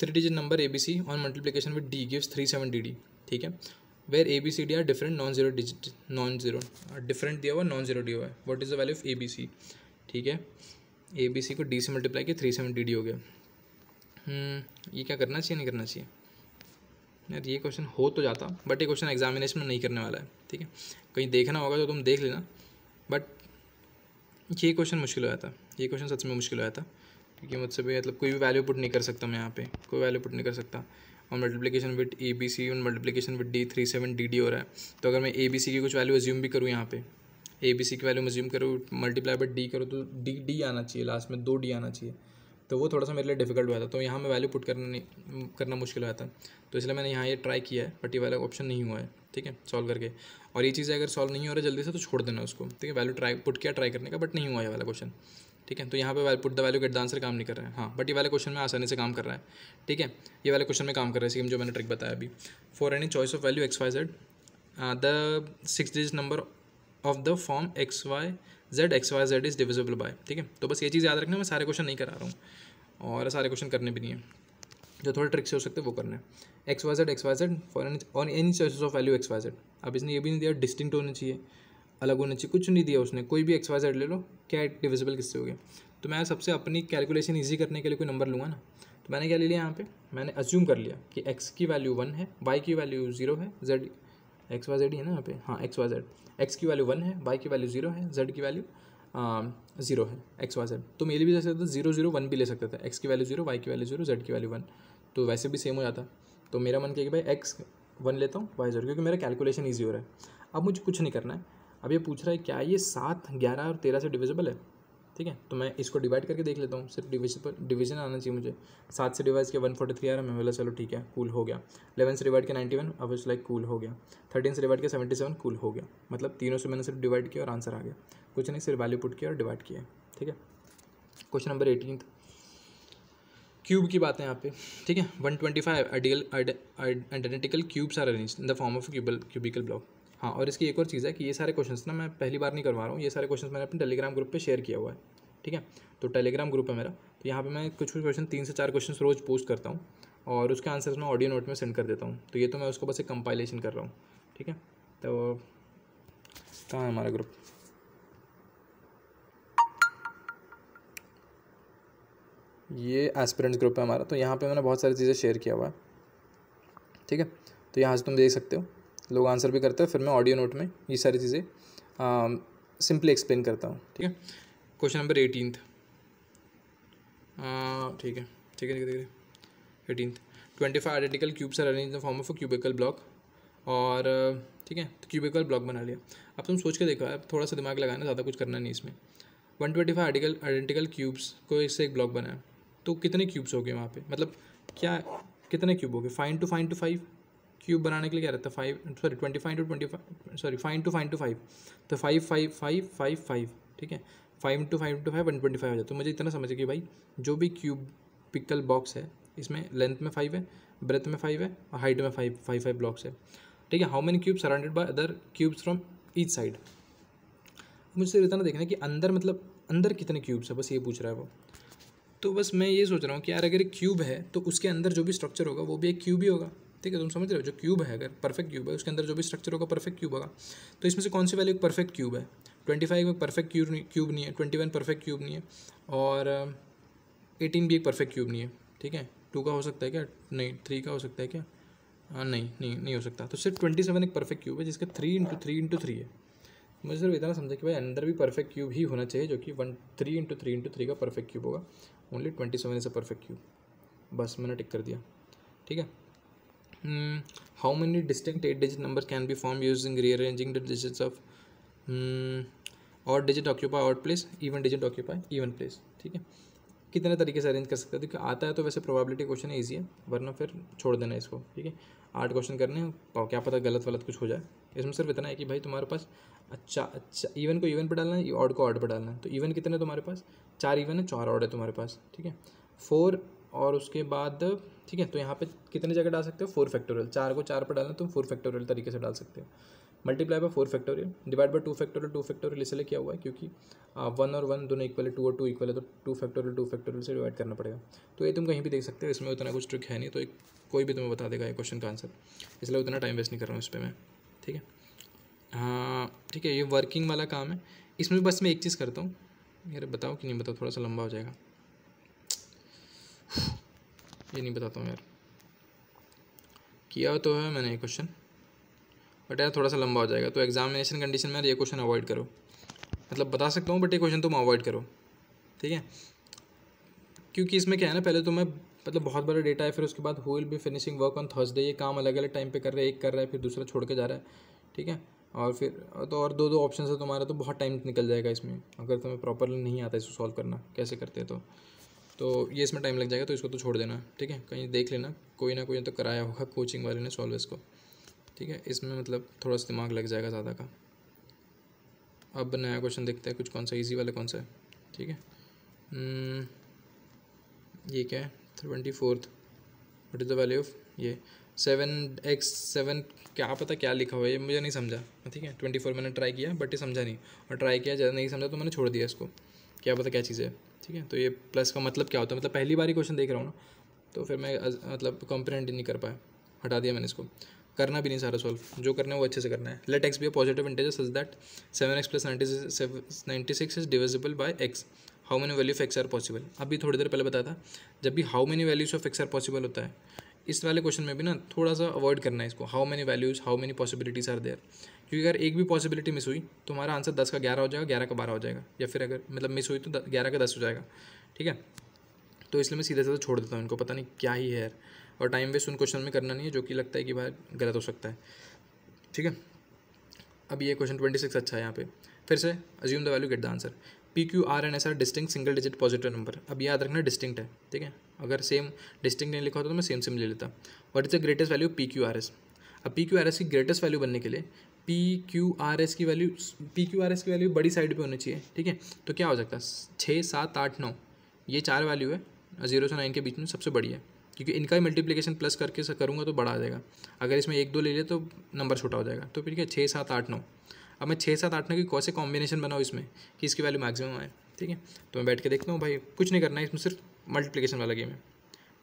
three digit number A B C on multiplication with D gives three seven D D ठीक है where A B C D are different non zero digit non zero different दिया हुआ नॉन जीरो दिया हुआ है what is the value of A B C ठीक है A B सी को डी से मल्टीप्लाई किया थ्री सेवन डी डी हो गया हम्म, ये क्या करना चाहिए नहीं करना चाहिए यार ये क्वेश्चन हो तो जाता बट ये क्वेश्चन एग्जामिनेशन में नहीं करने वाला है ठीक है कहीं देखना होगा तो तुम देख लेना बट ये क्वेश्चन मुश्किल हो जाता ये क्वेश्चन सच में मुश्किल हो जाता क्योंकि मुझसे भी मतलब कोई भी वैल्यू पुट नहीं कर सकता मैं यहाँ पे कोई वैल्यू पुट नहीं कर सकता और multiplication with A B C और multiplication with D three seven D D हो रहा है तो अगर मैं ए बी सी की कुछ वैल्यू एज्यूम भी करूँ यहाँ पे ए बी सी की वैल्यू मज्यूम करो मल्टीप्लाई बाई डी करो तो डी डी आना चाहिए लास्ट में दो डी आना चाहिए तो वो थोड़ा सा मेरे लिए डिफिकल्ट हुआ था तो यहाँ मैं वैल्यू पुट करना नहीं करना मुश्किल हुआ था तो इसलिए मैंने यहाँ ये ट्राई किया है बट ये वाला ऑप्शन नहीं हुआ है ठीक है सॉल्व करके और ये चीज़ें अगर सॉल्व नहीं हो रहा जल्दी से तो छोड़ देना उसको ठीक है वैल्यू ट्राई पुट किया ट्राई करने का बट नहीं हुआ ये वाला क्वेश्चन ठीक है तो यहाँ पे put the value get the answer काम नहीं कर रहा है हाँ बट ये वाले क्वेश्चन में आसानी से काम कर रहा है ठीक है ये वाले क्वेश्चन में काम कर रहा है सेम जो मैंने ट्रिक बताया अभी for any choice of value X Y Z the six digit number of the form X Y Z X Y Z is divisible by ठीक है तो बस ये चीज़ याद रखना मैं सारे क्वेश्चन नहीं करा रहा हूँ और सारे क्वेश्चन करने भी नहीं है जो थोड़े ट्रिक्स हो सकते हैं वो करने X Y Z X Y Z for any choice any of value X Y Z अब इसने ये भी नहीं दिया डिस्टिंक्ट होना चाहिए अलग होना चाहिए कुछ नहीं दिया उसने कोई भी एक्स वाई जेड ले लो क्या डिविजिबल किससे हो गया तो मैं सबसे अपनी कैलकुलेशन ईजी करने के लिए कोई नंबर लूँगा ना तो मैंने क्या ले लिया यहाँ पे मैंने अज्यूम कर लिया कि एक्स की वैल्यू वन है वाई की वैल्यू जीरो है जेड एक्स वाई जेड ही है ना यहाँ पे हाँ एक्स वाई जेड एक्स की वैल्यू वन है वाई की वैल्यू जीरो है जेड की वैल्यू जीरो um, है एक्स वाई जेड तुम ये भी ले सकते थे जीरो जीरो वन भी ले सकते थे एक्स की वैल्यू जीरो वाई की वैल्यू जीरो जेड की वैल्यू वन तो वैसे भी सेम हो जाता तो मेरा मन किया कि भाई एक्स वन लेता हूँ वाई जीरो क्योंकि मेरा कैलकुलेशन ईजी हो रहा है अब मुझे कुछ नहीं करना है अब ये पूछ रहा है क्या ये सात ग्यारह और तेरह से डिविजिबल है ठीक है तो मैं इसको डिवाइड करके देख लेता हूँ सिर्फ डिविजन पर डिवीजन आना चाहिए मुझे सात से डिवाइड किया वन फोर्टी थ्री आ रहा है मैं बोला चलो ठीक है कूल हो गया इलेवन से डिवाइड किया नाइन्टी वन अब लाइक कूल हो गया थर्टीन से डिवाइड किया सेवेंटी सेवन कूल हो गया मतलब तीनों से मैंने सिर्फ डिवाइड किया और आंसर आ गया कुछ नहीं सिर्फ वैल्यू पुट किया और डिवाइड किया ठीक है क्वेश्चन नंबर एटीन क्यूब की बात है यहाँ पे ठीक है one twenty five ideal identical cubes are arrange in the form of cubal cubical block हाँ और इसकी एक और चीज़ है कि ये सारे क्वेश्चंस ना मैं पहली बार नहीं करवा रहा हूँ ये सारे क्वेश्चंस मैंने अपने टेलीग्राम ग्रुप पे शेयर किया हुआ है ठीक है तो टेलीग्राम ग्रुप है मेरा तो यहाँ पे मैं कुछ कुछ क्वेश्चन तीन से चार क्वेश्चन रोज़ पोस्ट करता हूँ और उसके आंसर्स मैं ऑडियो नोट में सेंड कर देता हूँ तो ये तो मैं उसको बस एक कंपाइलेशन कर रहा हूँ ठीक है तो कहाँ है हमारा ग्रुप ये एस्पिरेंट्स ग्रुप है हमारा तो यहाँ पर मैंने बहुत सारी चीज़ें शेयर किया हुआ है ठीक है तो यहाँ से तुम देख सकते हो लोग आंसर भी करते हैं फिर मैं ऑडियो नोट में ये सारी चीज़ें सिंपली एक्सप्लेन करता हूँ ठीक है क्वेश्चन नंबर एटीनथ ठीक है ठीक है ठीक है eighteenth twenty five identical cubes are arrange the form of cubical block और ठीक है तो क्यूबिकल ब्लॉक बना लिया अब तुम सोच के देखो अब थोड़ा सा दिमाग लगाना ज़्यादा कुछ करना नहीं इसमें one twenty five article identical cubes को इससे एक ब्लॉक बनाया तो कितने क्यूब्स हो गए वहाँ पे मतलब क्या कितने क्यूब हो गए fine two fine two five cube बनाने के लिए क्या रहता है five sorry twenty five two twenty five sorry fine two fine two five तो five five five five five ठीक है five two five two five one twenty five हो जाता है तो मुझे इतना समझ कि भाई जो भी क्यूब पिकल बॉक्स है इसमें लेंथ में फाइव है ब्रेथ में फाइव है और हाइट में फाइव फाइव फाइव ब्लॉक्स है ठीक है how many cube surrounded by other cubes from each side मुझे सिर्फ इतना देखना है कि अंदर मतलब अंदर कितने क्यूब्स है बस ये पूछ रहा है वो तो बस मैं ये सोच रहा हूँ कि यार अगर एक क्यूब है तो उसके अंदर जो भी स्ट्रक्चर होगा वो भी एक क्यूब ही होगा ठीक है तुम समझ रहे हो जो क्यूब है अगर परफेक्ट क्यूब है उसके अंदर जो भी स्ट्रक्चर होगा परफेक्ट क्यूब होगा तो इसमें से कौन सी वैल्यू एक परफेक्ट क्यूब है ट्वेंटी फाइव एक परफेक्ट क्यूब क्यूब नहीं है ट्वेंटी वन परफेक्ट क्यूब नहीं है और एटीन uh, भी एक परफेक्ट क्यूब नहीं है ठीक है टू का हो सकता है क्या नहीं थ्री का हो सकता है क्या आ, हाँ, नहीं नहीं नहीं हो सकता तो सिर्फ ट्वेंटी सेवन एक परफेक्ट क्यूब है जिसका three into three into three है मुझे सिर्फ इतना समझा कि भाई अंदर भी परफेक्ट क्यूब ही होना चाहिए जो कि one three into three into three का परफेक्ट क्यूब होगा only twenty seven is a perfect cube बस मैंने टिक कर दिया ठीक है Hmm. How many distinct eight-digit numbers can be formed using rearranging the digits of hmm, odd digit occupy odd place, even digit occupy even place. ठीक है कितने तरीके से अरेंज कर सकते हैं देखिए आता है तो वैसे प्रोबेबिलिटी क्वेश्चन ईजी है वरना फिर छोड़ देना इसको ठीक है आठ क्वेश्चन करने हैं तो क्या पता गलत वलत कुछ हो जाए इसमें सिर्फ इतना है कि भाई तुम्हारे पास अच्छा अच्छा इवन को इवन पर डालना है ऑड को ऑड पर डालना है तो इवन कितने तुम्हारे पास चार इवन है चार ऑड है तुम्हारे पास ठीक है फोर और उसके बाद ठीक है तो यहाँ पे कितने जगह डाल सकते हो फोर फैक्टोरियल चार को चार पर डालना तुम फोर फैक्टोरियल तरीके से डाल सकते हो multiply by four factorial divide by two factorial two factorial इसलिए क्या हुआ है क्योंकि वन और वन दोनों इक्वल है टू और टू इक्वल है तो टू फैक्टोरियल टू फैक्टोरियल से डिवाइड करना पड़ेगा तो ये तुम कहीं भी देख सकते हो इसमें उतना कुछ ट्रिक है नहीं तो एक कोई भी तुम्हें बता देगा ये क्वेश्चन का आंसर इसलिए उतना टाइम वेस्ट नहीं कर रहा हूँ इस पर मैं ठीक है हाँ ठीक है ये वर्किंग वाला काम है इसमें बस मैं एक चीज़ करता हूँ यार बताओ कि नहीं बताओ थोड़ा सा लंबा हो जाएगा ये नहीं बताता हूँ यार किया तो है मैंने ये क्वेश्चन बट यार थोड़ा सा लंबा हो जाएगा तो एग्जामिनेशन कंडीशन में यार ये क्वेश्चन अवॉइड करो मतलब बता सकता हूँ बट ये क्वेश्चन तुम अवॉइड करो ठीक है क्योंकि इसमें क्या है ना पहले तो मैं मतलब बहुत बड़ा डेटा है फिर उसके बाद who will be finishing work on Thursday ये काम अलग अलग टाइम पे कर रहे हैं एक कर रहा है फिर दूसरा छोड़ के जा रहा है ठीक है और फिर तो और दो दो ऑप्शन है तुम्हारा तो बहुत टाइम निकल जाएगा इसमें अगर तुम्हें प्रॉपरली नहीं आता इसको सॉल्व करना कैसे करते हैं तो तो ये इसमें टाइम लग जाएगा तो इसको तो छोड़ देना ठीक है कहीं देख लेना कोई ना कोई तो कराया होगा कोचिंग वाले ने सॉल्व इसको ठीक है इसमें मतलब थोड़ा सा दिमाग लग जाएगा ज़्यादा का अब नया क्वेश्चन देखते हैं कुछ कौन सा इजी वाला कौन सा है ठीक है हम्म, ये क्या है twenty fourth what is the value of ये सेवन एक्स सेवन क्या पता क्या लिखा हुआ है ये मुझे नहीं समझा ठीक है ट्वेंटी फोर मैंने ट्राई किया बट ये समझा नहीं और ट्राई किया ज़्यादा नहीं समझा तो मैंने छोड़ दिया इसको क्या पता क्या चीज़ है ठीक है तो ये प्लस का मतलब क्या होता है मतलब पहली बार ही क्वेश्चन देख रहा हूँ ना तो फिर मैं मतलब कॉम्प्रेंट नहीं कर पाया हटा दिया मैंने इसको करना भी नहीं सारा सॉल्व जो करना है वो अच्छे से करना है let x be a positive integer such that seven x plus ninety six is divisible by x how many value of x are possible अभी थोड़ी देर पहले बताया था जब भी how many values of x are possible होता है इस वाले क्वेश्चन में भी ना थोड़ा सा अवॉइड करना है इसको how many values how many possibilities are there क्योंकि अगर एक भी पॉसिबिलिटी मिस हुई तो हमारा आंसर दस का ग्यारह हो जाएगा ग्यारह का बारह हो जाएगा या फिर अगर मतलब मिस हुई तो ग्यारह का दस हो जाएगा ठीक है तो इसलिए मैं सीधे सीधा छोड़ देता हूँ इनको पता नहीं क्या ही है और टाइम वेस्ट उन क्वेश्चन में करना नहीं है जो कि लगता है कि भाई गलत हो सकता है ठीक है अब ये क्वेश्चन ट्वेंटी सिक्स अच्छा है यहाँ पे फिर से assume the value get the answer P Q R and S are distinct single digit positive number अब याद रखना डिस्टिंक्ट है ठीक है अगर सेम डिस्टिंक्ट नहीं लिखा होता तो मैं सेम सेम ले लेता what is the greatest value P Q R S अब पी क्यू आर एस की ग्रेटेस्ट वैल्यू बनने के लिए पी क्यू आर एस की value P Q R S की वैल्यू बड़ी साइड पे होनी चाहिए ठीक है तो क्या हो सकता है छः सात आठ नौ ये चार वैल्यू है जीरो से नाइन के बीच में सबसे बड़ी है क्योंकि इनका ही मल्टीप्लिकेशन प्लस करके करूँगा तो बड़ा आ जाएगा अगर इसमें एक दो ले लिया तो नंबर छोटा हो जाएगा तो ठीक है छः सात आठ नौ अब मैं छः सात आठ नौ की कौन से कॉम्बिनेशन बनाऊँ इसमें कि इसकी वैल्यू मैक्सिमम आए ठीक है तो मैं बैठ के देखता हूँ भाई कुछ नहीं करना है इसमें सिर्फ मल्टीप्लीकेशन वाला गेम है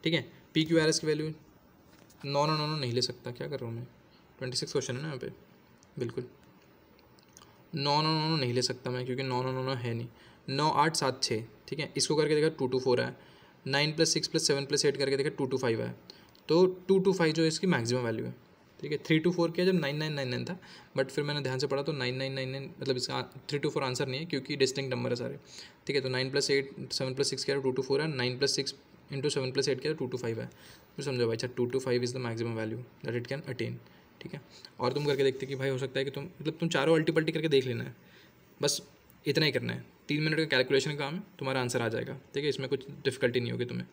ठीक है पी क्यू आर एस की वैल्यू नौ नौ नौ नौ नहीं ले सकता क्या कर रहा हूँ मैं ट्वेंटी सिक्स क्वेश्चन है ना यहाँ पे बिल्कुल नौ नौ नौ नौ नहीं ले सकता मैं क्योंकि नौ नौ नौ नौ है नहीं नौ आठ सात छः ठीक है इसको करके देखा टू टू फोर आया nine plus six plus seven plus eight करके देखा टू टू फाइव आया तो टू टू फाइव जो इसकी मैक्सिमम वैल्यू है ठीक है थ्री टू फोर किया जब नाइन नाइन नाइन नाइन था बट फिर मैंने ध्यान से पढ़ा तो नाइन नाइन नाइन नाइन मतलब इसका थ्री टू फोर आंसर नहीं है क्योंकि डिस्टिंग नंबर है सारे ठीक है तो nine plus eight seven plus six किया टू टू फोर है nine plus six into seven plus eight किया टू टू फाइव है तो समझो भाई अच्छा two two five is the maximum value that it can attain ठीक है और तुम करके देखते कि भाई हो सकता है कि तुम मतलब तुम चारों अल्टी पल्टी करके देख लेना है बस इतना ही करना है तीन मिनट का कैलकुलेशन काम है तुम्हारा आंसर आ जाएगा ठीक है इसमें कुछ डिफिकल्टी नहीं होगी तुम्हें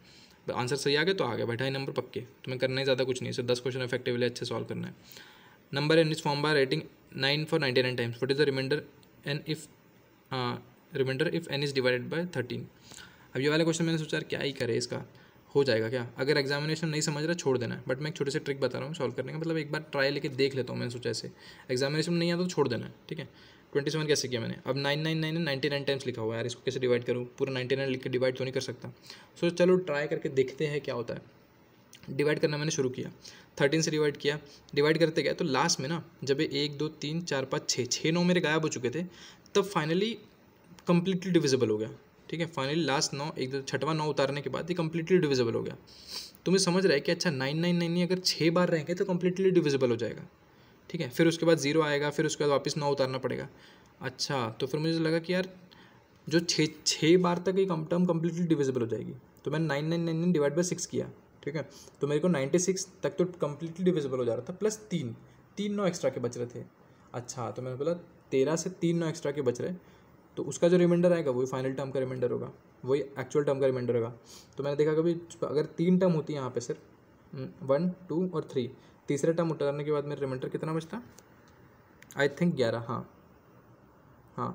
आंसर सही आ गया तो आ गया बैठा ही नंबर पक्के तो मैं करना ही ज़्यादा कुछ नहीं सिर्फ दस क्वेश्चन इफेक्टिवली अच्छे सॉल्व करना है number N is form by writing nine for ninety nine times what is the remainder N if remainder if N is divided by thirteen अब ये वाला क्वेश्चन मैंने सोचा क्या ही करे इसका हो जाएगा क्या अगर एग्जामिनेशन नहीं समझ रहा छोड़ देना है बट मैं एक छोटे से ट्रिक बता रहा हूँ सॉल्व करने का मतलब एक बार ट्राई लेके देख लेता हूँ मैंने सोचा ऐसे एग्जामिनेशन नहीं आता तो छोड़ देना है ठीक है ट्वेंटी सेवन कैसे किया मैंने अब nine nine nine ninety ninety nine times लिखा हुआ है यार इसको कैसे डिवाइड करूँ पूरा नाइन्टी नाइन लिख के डिवाइड तो नहीं कर सकता सो so, चलो ट्राई करके देखते हैं क्या होता है डिवाइड करना मैंने शुरू किया थर्टीन से डिवाइड किया डिवाइड करते गए तो लास्ट में ना जब एक दो तीन चार पाँच छः छः नौ मेरे गायब हो चुके थे तब फाइनली कम्प्लीटली डिविजिबल हो गया ठीक है फाइनली लास्ट नौ एक दो छठवा नौ उतारने के बाद ये कम्प्लीटली डिविजिबल हो गया तुम्हें समझ रहा है कि अच्छा नाइन नाइन नाइन अगर छः बार रहेंगे तो कम्प्लीटली डिविजिबल हो जाएगा ठीक है फिर उसके बाद ज़ीरो आएगा फिर उसके बाद वापस नौ उतारना पड़ेगा अच्छा तो फिर मुझे लगा कि यार जो छः छः बार तक ये कम टर्म कम्प्लीटली डिविजिबल हो जाएगी तो मैंने nine nine nine nine divide by six किया ठीक है तो मेरे को नाइन्टी सिक्स तक तो कम्प्लीटली डिविजिबल हो जा रहा था प्लस तीन तीन नौ एक्स्ट्रा के बच रहे थे अच्छा तो मैंने बोला तेरह से तीन नौ एक्स्ट्रा के बच रहे तो उसका जो रिमाइंडर आएगा वही फाइनल टर्म का रिमाइंडर होगा वही एक्चुअल टर्म का रिमाइंडर होगा तो मैंने देखा कभी अगर तीन टर्म होती है यहाँ पे सिर्फ वन हम्म, टू और थ्री तीसरे टर्म उतारने के बाद मेरा रिमाइंडर कितना बचता आई थिंक ग्यारह हाँ हाँ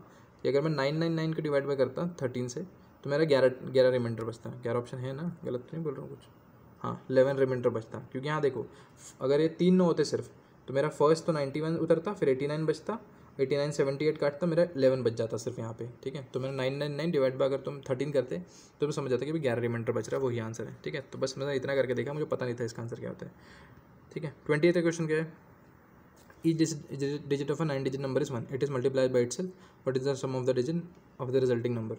ये अगर मैं नाइन नाइन नाइन को डिवाइड बाई करता थर्टीन से तो मेरा ग्यारह ग्यारह रिमाइंडर बचता है ग्यारह ऑप्शन है ना गलत तो नहीं बोल रहा हूँ कुछ हाँ इलेवन रिमाइंडर बचता क्योंकि यहाँ देखो अगर ये तीन नौ होते सिर्फ तो मेरा फर्स्ट तो नाइन्टी वन उतरता फिर एटी नाइन बचता एटी नाइन सेवेंटी एट काटता मेरा इलेवन बच जाता सिर्फ यहाँ पे ठीक है तो मेरा nine nine nine divide by अगर तुम थर्टीन करते तो मैं समझ जाता कि ग्यारह रिमाइंडर बच रहा है वही आंसर है ठीक है तो बस मैंने इतना करके देखा मुझे पता नहीं था इसका आंसर क्या होता है ठीक है ट्वेंटी एथ क्वेश्चन क्या है is digit of a nine digit number is one it is multiplied by it what is the sum of the digit of the resulting number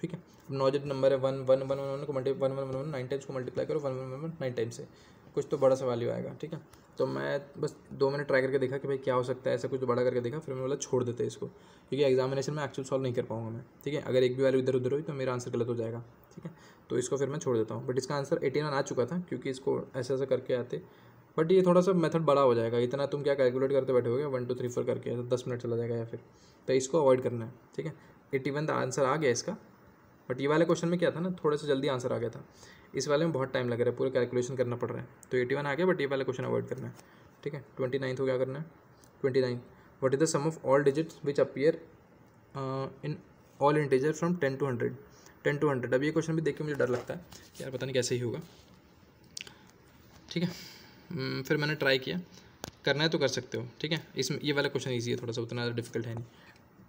ठीक है अब नौ डिजिट नंबर है वन वन वन वन को multi one one one one nine times को multiply करो one one one one nine times से कुछ तो बड़ा सा वैल्यू आएगा ठीक है तो मैं बस दो मिनट ट्राई करके देखा कि भाई क्या हो सकता है ऐसा कुछ तो बड़ा करके देखा फिर मैं बोला छोड़ देते इसको क्योंकि एग्जामिनेशन में एक्चुअल सॉल्व नहीं कर पाऊंगा मैं ठीक है अगर एक भी वैल्यू इधर उधर हुई तो मेरा आंसर गलत हो जाएगा ठीक है तो इसको फिर मैं छोड़ देता हूँ बट इसका आंसर एटी आ चुका था क्योंकि इसको ऐसे ऐसा करके आते बट ये थोड़ा सा मेथड बड़ा हो जाएगा इतना तुम क्या कैलकुलेट करते बैठे गए वन टू थ्री फोर करके तो दस मिनट चला जाएगा या फिर तो इसको अवॉइड करना है ठीक है एटी वन आंसर आ गया इसका बट ये वाले क्वेश्चन में क्या था ना थोड़ा सा जल्दी आंसर आ गया था इस वाले में बहुत टाइम लग रहा है पूरा कैलकुलेशन करना पड़ रहा है तो एटी वन आ गया बट ये वाला क्वेश्चन अवॉइड करना है ठीक है ट्वेंटी नाइन्थ को क्या करना है twenty nine what is the sum of all digit which appear in all integer from ten to hundred ten to hundred अब ये क्वेश्चन भी देख के मुझे डर लगता है यार पता नहीं कैसे ही होगा ठीक है हम्म, फिर मैंने ट्राई किया करना है तो कर सकते हो ठीक है इसमें ये वाला क्वेश्चन ईजी है थोड़ा सा उतना ज़्यादा डिफिकल्ट है नहीं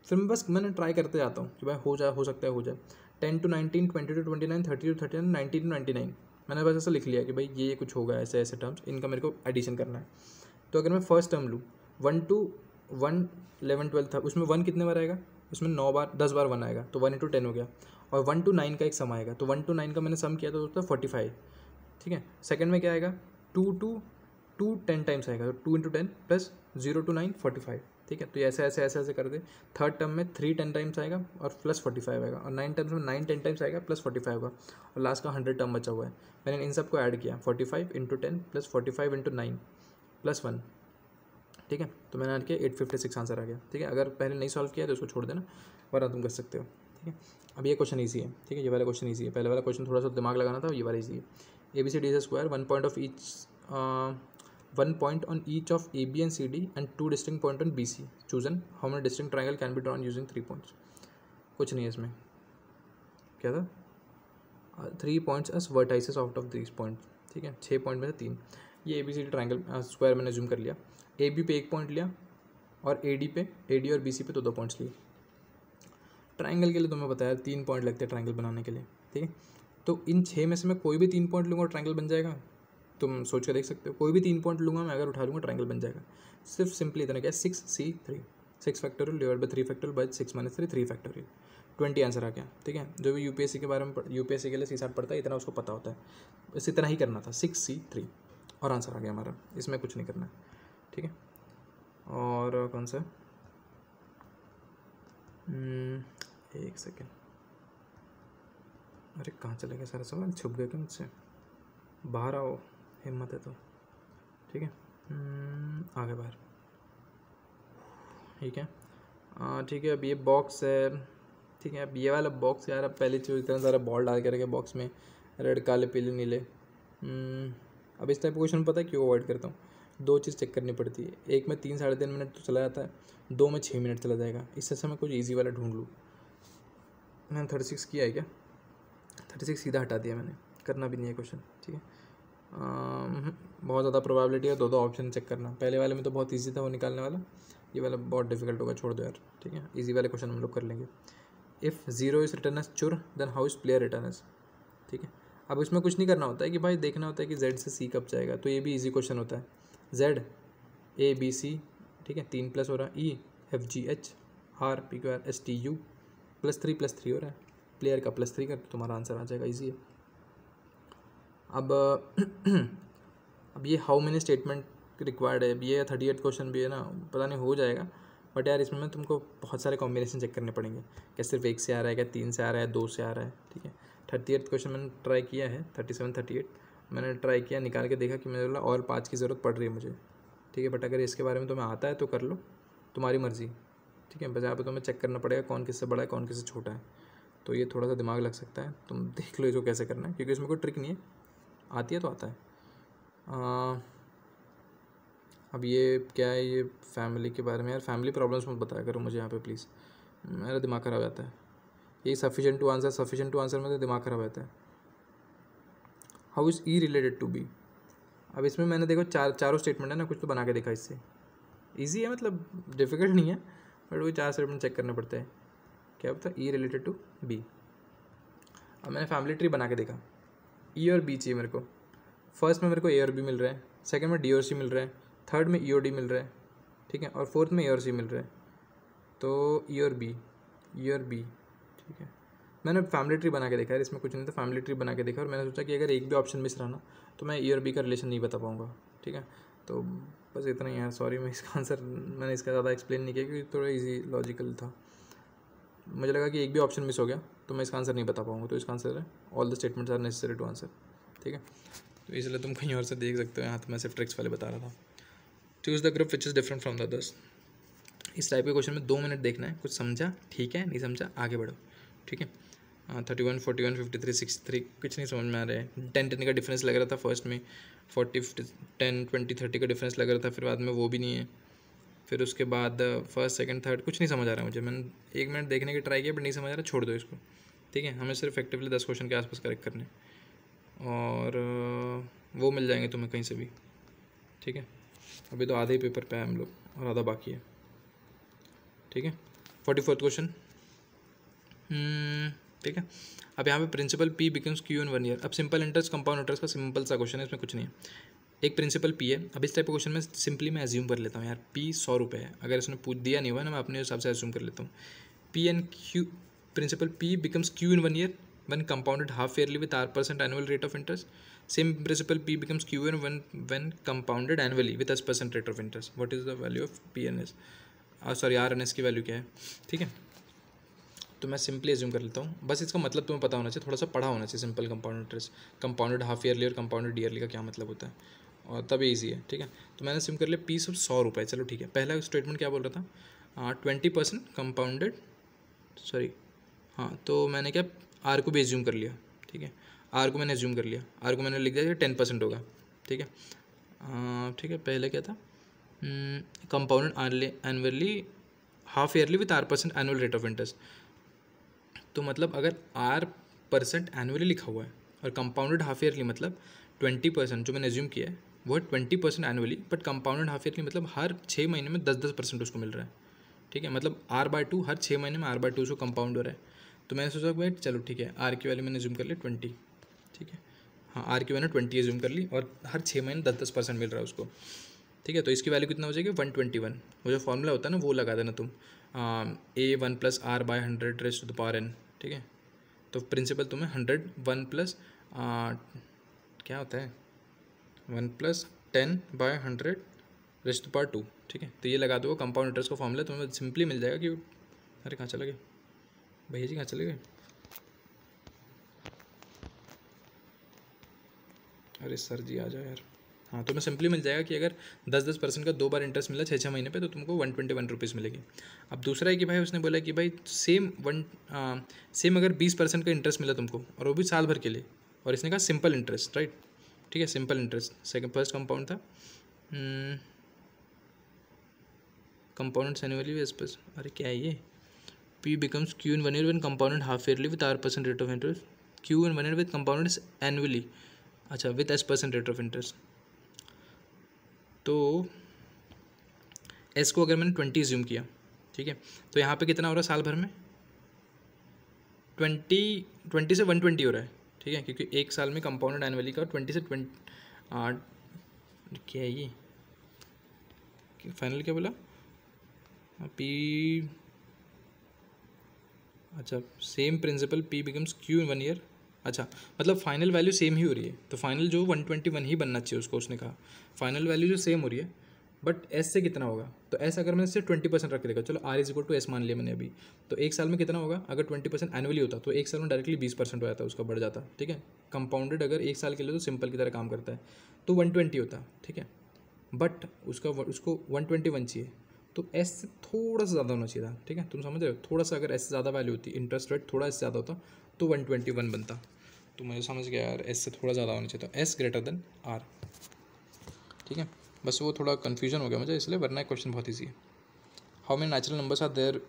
फिर मैं बस मैंने ट्राई करते जाता हूँ कि भाई हो जाए हो सकता है हो जाए ten to nineteen twenty to twenty nine thirty to thirty nine nineteen to ninety nine मैंने बस ऐसा लिख लिया कि भाई ये कुछ होगा ऐसे ऐसे टर्म्स इनका मेरे को एडिशन करना है तो अगर मैं फर्स्ट टर्म लूँ one two one eleven twelfth था उसमें वन कितने बार आएगा उसमें नौ बार दस बार वन आएगा तो वन इंटू टेन हो गया और वन टू नाइन का एक सम आएगा तो वन टू नाइन का मैंने सम किया तो उसका फोर्टी फाइव ठीक है सेकेंड में क्या आएगा two two two ten times आएगा तो two into ten plus zero to nine forty five ठीक है तो ऐसे ऐसे ऐसे ऐसे कर दे थर्ड टर्म में थ्री टेन टाइम्स आएगा और प्लस फोर्टी फाइव आएगा और नाइन टर्म्स में नाइन टेन टाइम्स आएगा प्लस फोर्टी फाइव का और लास्ट का हंड्रेड टर्म बचा हुआ है मैंने इन सबको ऐड किया forty five into ten plus forty five into nine plus one ठीक है तो मैंने ऐड किया एट फिफ्टी सिक्स आंसर आ गया ठीक है अगर पहले नहीं सॉल्व किया तो उसको छोड़ देना वरना तुम कर सकते हो ठीक है अब ये क्वेश्चन ईजी है ठीक है ये वाला क्वेश्चन ईजी है पहले वाला क्वेश्चन थोड़ा सा दिमाग लगाना था ये वाला ईजी है A B C D is square one point of each one point on each of A B and C D and two two point on B C chosen how many distinct triangle can be drawn using three points कुछ नहीं है इसमें क्या था three points as vertices out of this point ठीक है छः पॉइंट में से तीन ये A B C D triangle square मैंने जूम कर लिया ए बी पे एक पॉइंट लिया और ए डी पे ए डी और बी सी पे तो दो पॉइंट्स लिए ट्राइंगल के लिए तुम्हें तो बताया तीन पॉइंट लगते हैं ट्राइंगल बनाने के लिए ठीक है तो इन छः में से मैं कोई भी तीन पॉइंट लूँगा ट्रैंगल बन जाएगा तुम सोच कर देख सकते हो कोई भी तीन पॉइंट लूँगा मैं अगर उठा लूँगा ट्रैंगल बन जाएगा सिर्फ सिंपली इतना क्या six C three six factorial divide by three factorial by six minus three three factorial twenty answer आ गया ठीक है जो भी यूपीएससी के बारे में यूपीएससी के लिए सी साठ पड़ता है इतना उसको पता होता है बस इतना ही करना था सिक्स सी थ्री और आंसर आ गया हमारा इसमें कुछ नहीं करना है ठीक है और कौन सा हम्म, एक सेकेंड अरे कहाँ चले गए सारे सवाल छुप गए क्या मुझसे बाहर आओ हिम्मत है तो ठीक है हम्म, आगे बाहर ठीक है ठीक है अब ये बॉक्स है ठीक है अब ये वाला बॉक्स यार अब पहले चीज़ तो इतना सारा बॉल डाल के रखे बॉक्स में रेड काले पीले नीले हम्म, अब इस टाइप का क्वेश्चन पता है क्यों अवॉइड करता हूँ दो चीज़ चेक करनी पड़ती है एक में तीन साढ़े तीन मिनट तो चला जाता है दो में छः मिनट चला जाएगा इससे अच्छा मैं कुछ ईजी वाला ढूंढ लूँ मैंने थर्टी सिक्स किया है क्या थर्टी सिक्स सीधा हटा दिया मैंने करना भी नहीं है क्वेश्चन ठीक है हम्म, बहुत ज़्यादा प्रोबेबिलिटी है दो दो ऑप्शन चेक करना पहले वाले में तो बहुत ईजी था वो निकालने वाला ये वाला बहुत डिफिकल्ट होगा छोड़ दो यार ठीक है ईजी वाले क्वेश्चन हम लोग कर लेंगे if zero is return as true then how is player return as ठीक है अब इसमें कुछ नहीं करना होता है कि भाई देखना होता है कि जेड से सी कब जाएगा तो ये भी ईजी क्वेश्चन होता है जेड ए बी सी ठीक है तीन प्लस हो रहा है E F G H R P Q R S T U plus three plus three हो रहा है प्लेयर का प्लस थ्री का तो तुम्हारा आंसर आ जाएगा ईजी है अब (clears throat) अब ये हाउ मेनी स्टेटमेंट रिक्वायर्ड है अब ये थर्टी एट क्वेश्चन भी है ना पता नहीं हो जाएगा बट यार इसमें तुमको बहुत सारे कॉम्बिनेशन चेक करने पड़ेंगे क्या सिर्फ एक से आ रहा है क्या तीन से आ रहा है दो से आ रहा है ठीक है थर्टी एट क्वेश्चन मैंने ट्राई किया है थर्टी सेवन थर्टी एट मैंने ट्राई किया निकाल के देखा कि मैंने बोला और पाँच की ज़रूरत पड़ रही है मुझे ठीक है बट अगर इसके बारे में तुम्हें आता है तो कर लो तुम्हारी मर्ज़ी ठीक है बजाय पर तुम्हें चेक करना पड़ेगा कौन किससे बड़ा है कौन किससे छोटा है तो ये थोड़ा सा दिमाग लग सकता है तुम देख लो इसको कैसे करना है क्योंकि इसमें कोई ट्रिक नहीं है आती है तो आता है आ, अब ये क्या है ये फैमिली के बारे में यार फैमिली प्रॉब्लम्स मत बताया करो मुझे यहाँ पे प्लीज़ मेरा दिमाग ख़राब जाता है ये sufficient to answer sufficient to answer में तो दिमाग ख़राब रहता है how is E related to B अब इसमें मैंने देखो चार चारों स्टेटमेंट है ना कुछ तो बना के देखा इससे ईजी है मतलब डिफ़िकल्ट नहीं है बट वो चार स्टेटमेंट चेक करने पड़ते हैं क्या होता है ई रिलेटेड टू बी अब मैंने फैमिली ट्री बना के देखा ई e और बी चाहिए मेरे को फर्स्ट में मेरे को ए और बी मिल रहा है सेकंड में डी और सी मिल रहा है थर्ड में ई e और डी मिल रहा है ठीक है और फोर्थ में ए और सी मिल रहा है तो ई e और बी ई और बी ठीक है मैंने फैमिली ट्री बना के देखा है इसमें कुछ नहीं था फैमिली ट्री बना के देखा और मैंने सोचा कि अगर एक भी ऑप्शन मिस रहा ना तो मैं ई और बी का रिलेशन नहीं बता पाऊँगा ठीक है तो बस इतना ही यार सॉरी मैं इसका आंसर मैंने इसका ज़्यादा एक्सप्लेन नहीं किया क्योंकि थोड़ा इजी लॉजिकल था मुझे लगा कि एक भी ऑप्शन मिस हो गया तो मैं इसका आंसर नहीं बता पाऊँगा तो इसका आंसर है all the statements are necessary to answer ठीक है तो इसलिए तुम कहीं और से देख सकते हो यहाँ तो मैं सिर्फ ट्रिक्स वाले बता रहा था choose the group which is different from the others इस टाइप के क्वेश्चन में दो मिनट देखना है कुछ समझा ठीक है नहीं समझा आगे बढ़ो ठीक है thirty one forty one fifty three sixty three कुछ नहीं समझ में आ रहा है टेन टेन का डिफरेंस लग रहा था फर्स्ट में फोर्टी टेन ट्वेंटी थर्टी का डिफरेंस लग रहा था फिर बाद में वो भी नहीं है फिर उसके बाद फर्स्ट सेकंड थर्ड कुछ नहीं समझ आ रहा मुझे मैंने एक मिनट देखने की ट्राई किया बट नहीं समझ आ रहा छोड़ दो इसको ठीक है हमें सिर्फ इफेक्टिवली दस क्वेश्चन के आसपास करेक्ट करने और uh, वो मिल जाएंगे तुम्हें कहीं से भी ठीक है अभी तो आधे ही पेपर पे आए हम लोग और आधा बाकी है ठीक है फोर्टी फोर्थ क्वेश्चन ठीक है अब यहाँ पे principal P becomes Q in one year अब सिंपल इंटरेस्ट कंपाउंड इंटरेस्ट का सिंपल सा क्वेश्चन है इसमें कुछ नहीं है एक प्रिंसिपल पी है अब इस टाइप के क्वेश्चन में सिंपली मैं एज्यूम कर लेता हूँ यार पी सौ रुपये है अगर इसने पूछ दिया नहीं हुआ ना मैं अपने हिसाब से एज्यूम कर लेता हूँ P and Q principal P becomes Q in one year yearly with R percent annual rate of interest same principal P becomes Q in one one compounded annually with S percent rate of interest what is the value of P and S sorry R and S की value क्या है ठीक है तो मैं simply assume कर लेता हूँ बस इसका मतलब तुम्हें पता होना चाहिए थोड़ा सा पढ़ा होना चाहिए simple compound interest compounded half yearly और कंपाउंडेड ईयरली का क्या मतलब होता है और तभी ईजी है ठीक है तो मैंने सिम कर लिया पीस ऑफ सौ रुपये चलो ठीक है पहला स्टेटमेंट क्या बोल रहा था ट्वेंटी परसेंट कंपाउंडेड सॉरी हाँ तो मैंने क्या आर को भी एज्यूम कर लिया ठीक है आर को मैंने एज्यूम कर लिया आर को मैंने लिख दिया टेन परसेंट होगा ठीक है ठीक है पहले क्या था compounded yearly annually half yearly with R percent annual rate of interest तो मतलब अगर आर परसेंट एनुअली लिखा हुआ है और कंपाउंडेड हाफ ईयरली मतलब ट्वेंटी परसेंट जो मैंने एज्यूम किया है वो twenty percent annually but compounded half yearly मतलब हर छः महीने में दस दस परसेंट उसको मिल रहा है ठीक है मतलब आर बाय टू हर छः महीने में आर बाय टू उसको कंपाउंड हो रहा है तो मैंने सोचा भाई चलो ठीक है आर की वैल्यू मैंने जूम कर लिया ट्वेंटी ठीक है हाँ आर की वैल्यू ट्वेंटी जूम कर ली और हर छः महीने दस दस परसेंट मिल रहा है उसको ठीक है तो इसकी वैल्यू कितना हो जाएगी वन ट्वेंटी वन वो जो फॉर्मूला होता है ना वो लगा देना तुम A one plus R by hundred raise to the power N ठीक है तो प्रिंसिपल तुम्हें हंड्रेड वन प्लस क्या होता है one plus ten by hundred raised to power two ठीक है तो ये लगा दो कंपाउंड इंटरेस्ट का फॉर्मूला तुम्हें सिंपली मिल जाएगा कि अरे कहाँ चले गए भैया जी कहाँ चले गए अरे सर जी आ जाओ यार हाँ तुम्हें सिंपली मिल जाएगा कि अगर दस दस परसेंट का दो बार इंटरेस्ट मिला छः छः महीने पे तो तुमको वन ट्वेंटी वन रुपीज़ मिलेगी अब दूसरा है कि भाई उसने बोला कि भाई सेम वन आ, सेम अगर बीस परसेंट का इंटरेस्ट मिला तुमको और वो भी साल भर के लिए और इसने कहा सिंपल इंटरेस्ट राइट ठीक है simple interest second first compound था कंपाउंड एनुअली बेस पर अरे क्या है ये P becomes Q in one year one compound half yearly with R percent rate of interest Q in one year with compound annually अच्छा with S percent rate of interest तो S को अगर मैंने ट्वेंटी ज्यूम किया ठीक है तो यहाँ पे कितना हो रहा है साल भर में ट्वेंटी ट्वेंटी से वन ट्वेंटी हो रहा है ठीक है क्योंकि एक साल में कंपाउंडेड एनुअली का ट्वेंटी से ट्वेंटी क्या है ये फाइनल क्या बोला पी अच्छा same principal P becomes Q in one year अच्छा मतलब फाइनल वैल्यू सेम ही हो रही है तो फाइनल जो वन ट्वेंटी वन ही बनना चाहिए उसको उसने कहा फाइनल वैल्यू जो सेम हो रही है बट एस से कितना होगा तो एस अगर मैंने सिर्फ ट्वेंटी परसेंट रख देगा चलो R is equal to S मान लिया मैंने अभी तो एक साल में कितना होगा अगर ट्वेंटी परसेंट एनुअली होता तो एक साल में डायरेक्टली बीस परसेंट हो जाता उसका बढ़ जाता ठीक है कंपाउंडेड अगर एक साल के लिए तो सिंपल की तरह काम करता है तो वन ट्वेंटी होता ठीक है बट उसका उसको वन ट्वेंटी वन चाहिए तो एस से थोड़ा सा ज़्यादा होना चाहिए था ठीक है तुम समझ रहे हो थोड़ा सा अगर एस से ज़्यादा वैल्यू होती इंटरेस्ट रेट थोड़ा इससे ज़्यादा होता तो वन ट्वेंटी वन बनता तो मुझे समझ गया यार एस से थोड़ा ज़्यादा होना चाहिए था एस ग्रेटर देन आर ठीक है बस वो थोड़ा कन्फ्यूजन हो गया मुझे इसलिए वरना क्वेश्चन बहुत ईजी है how many natural numbers are there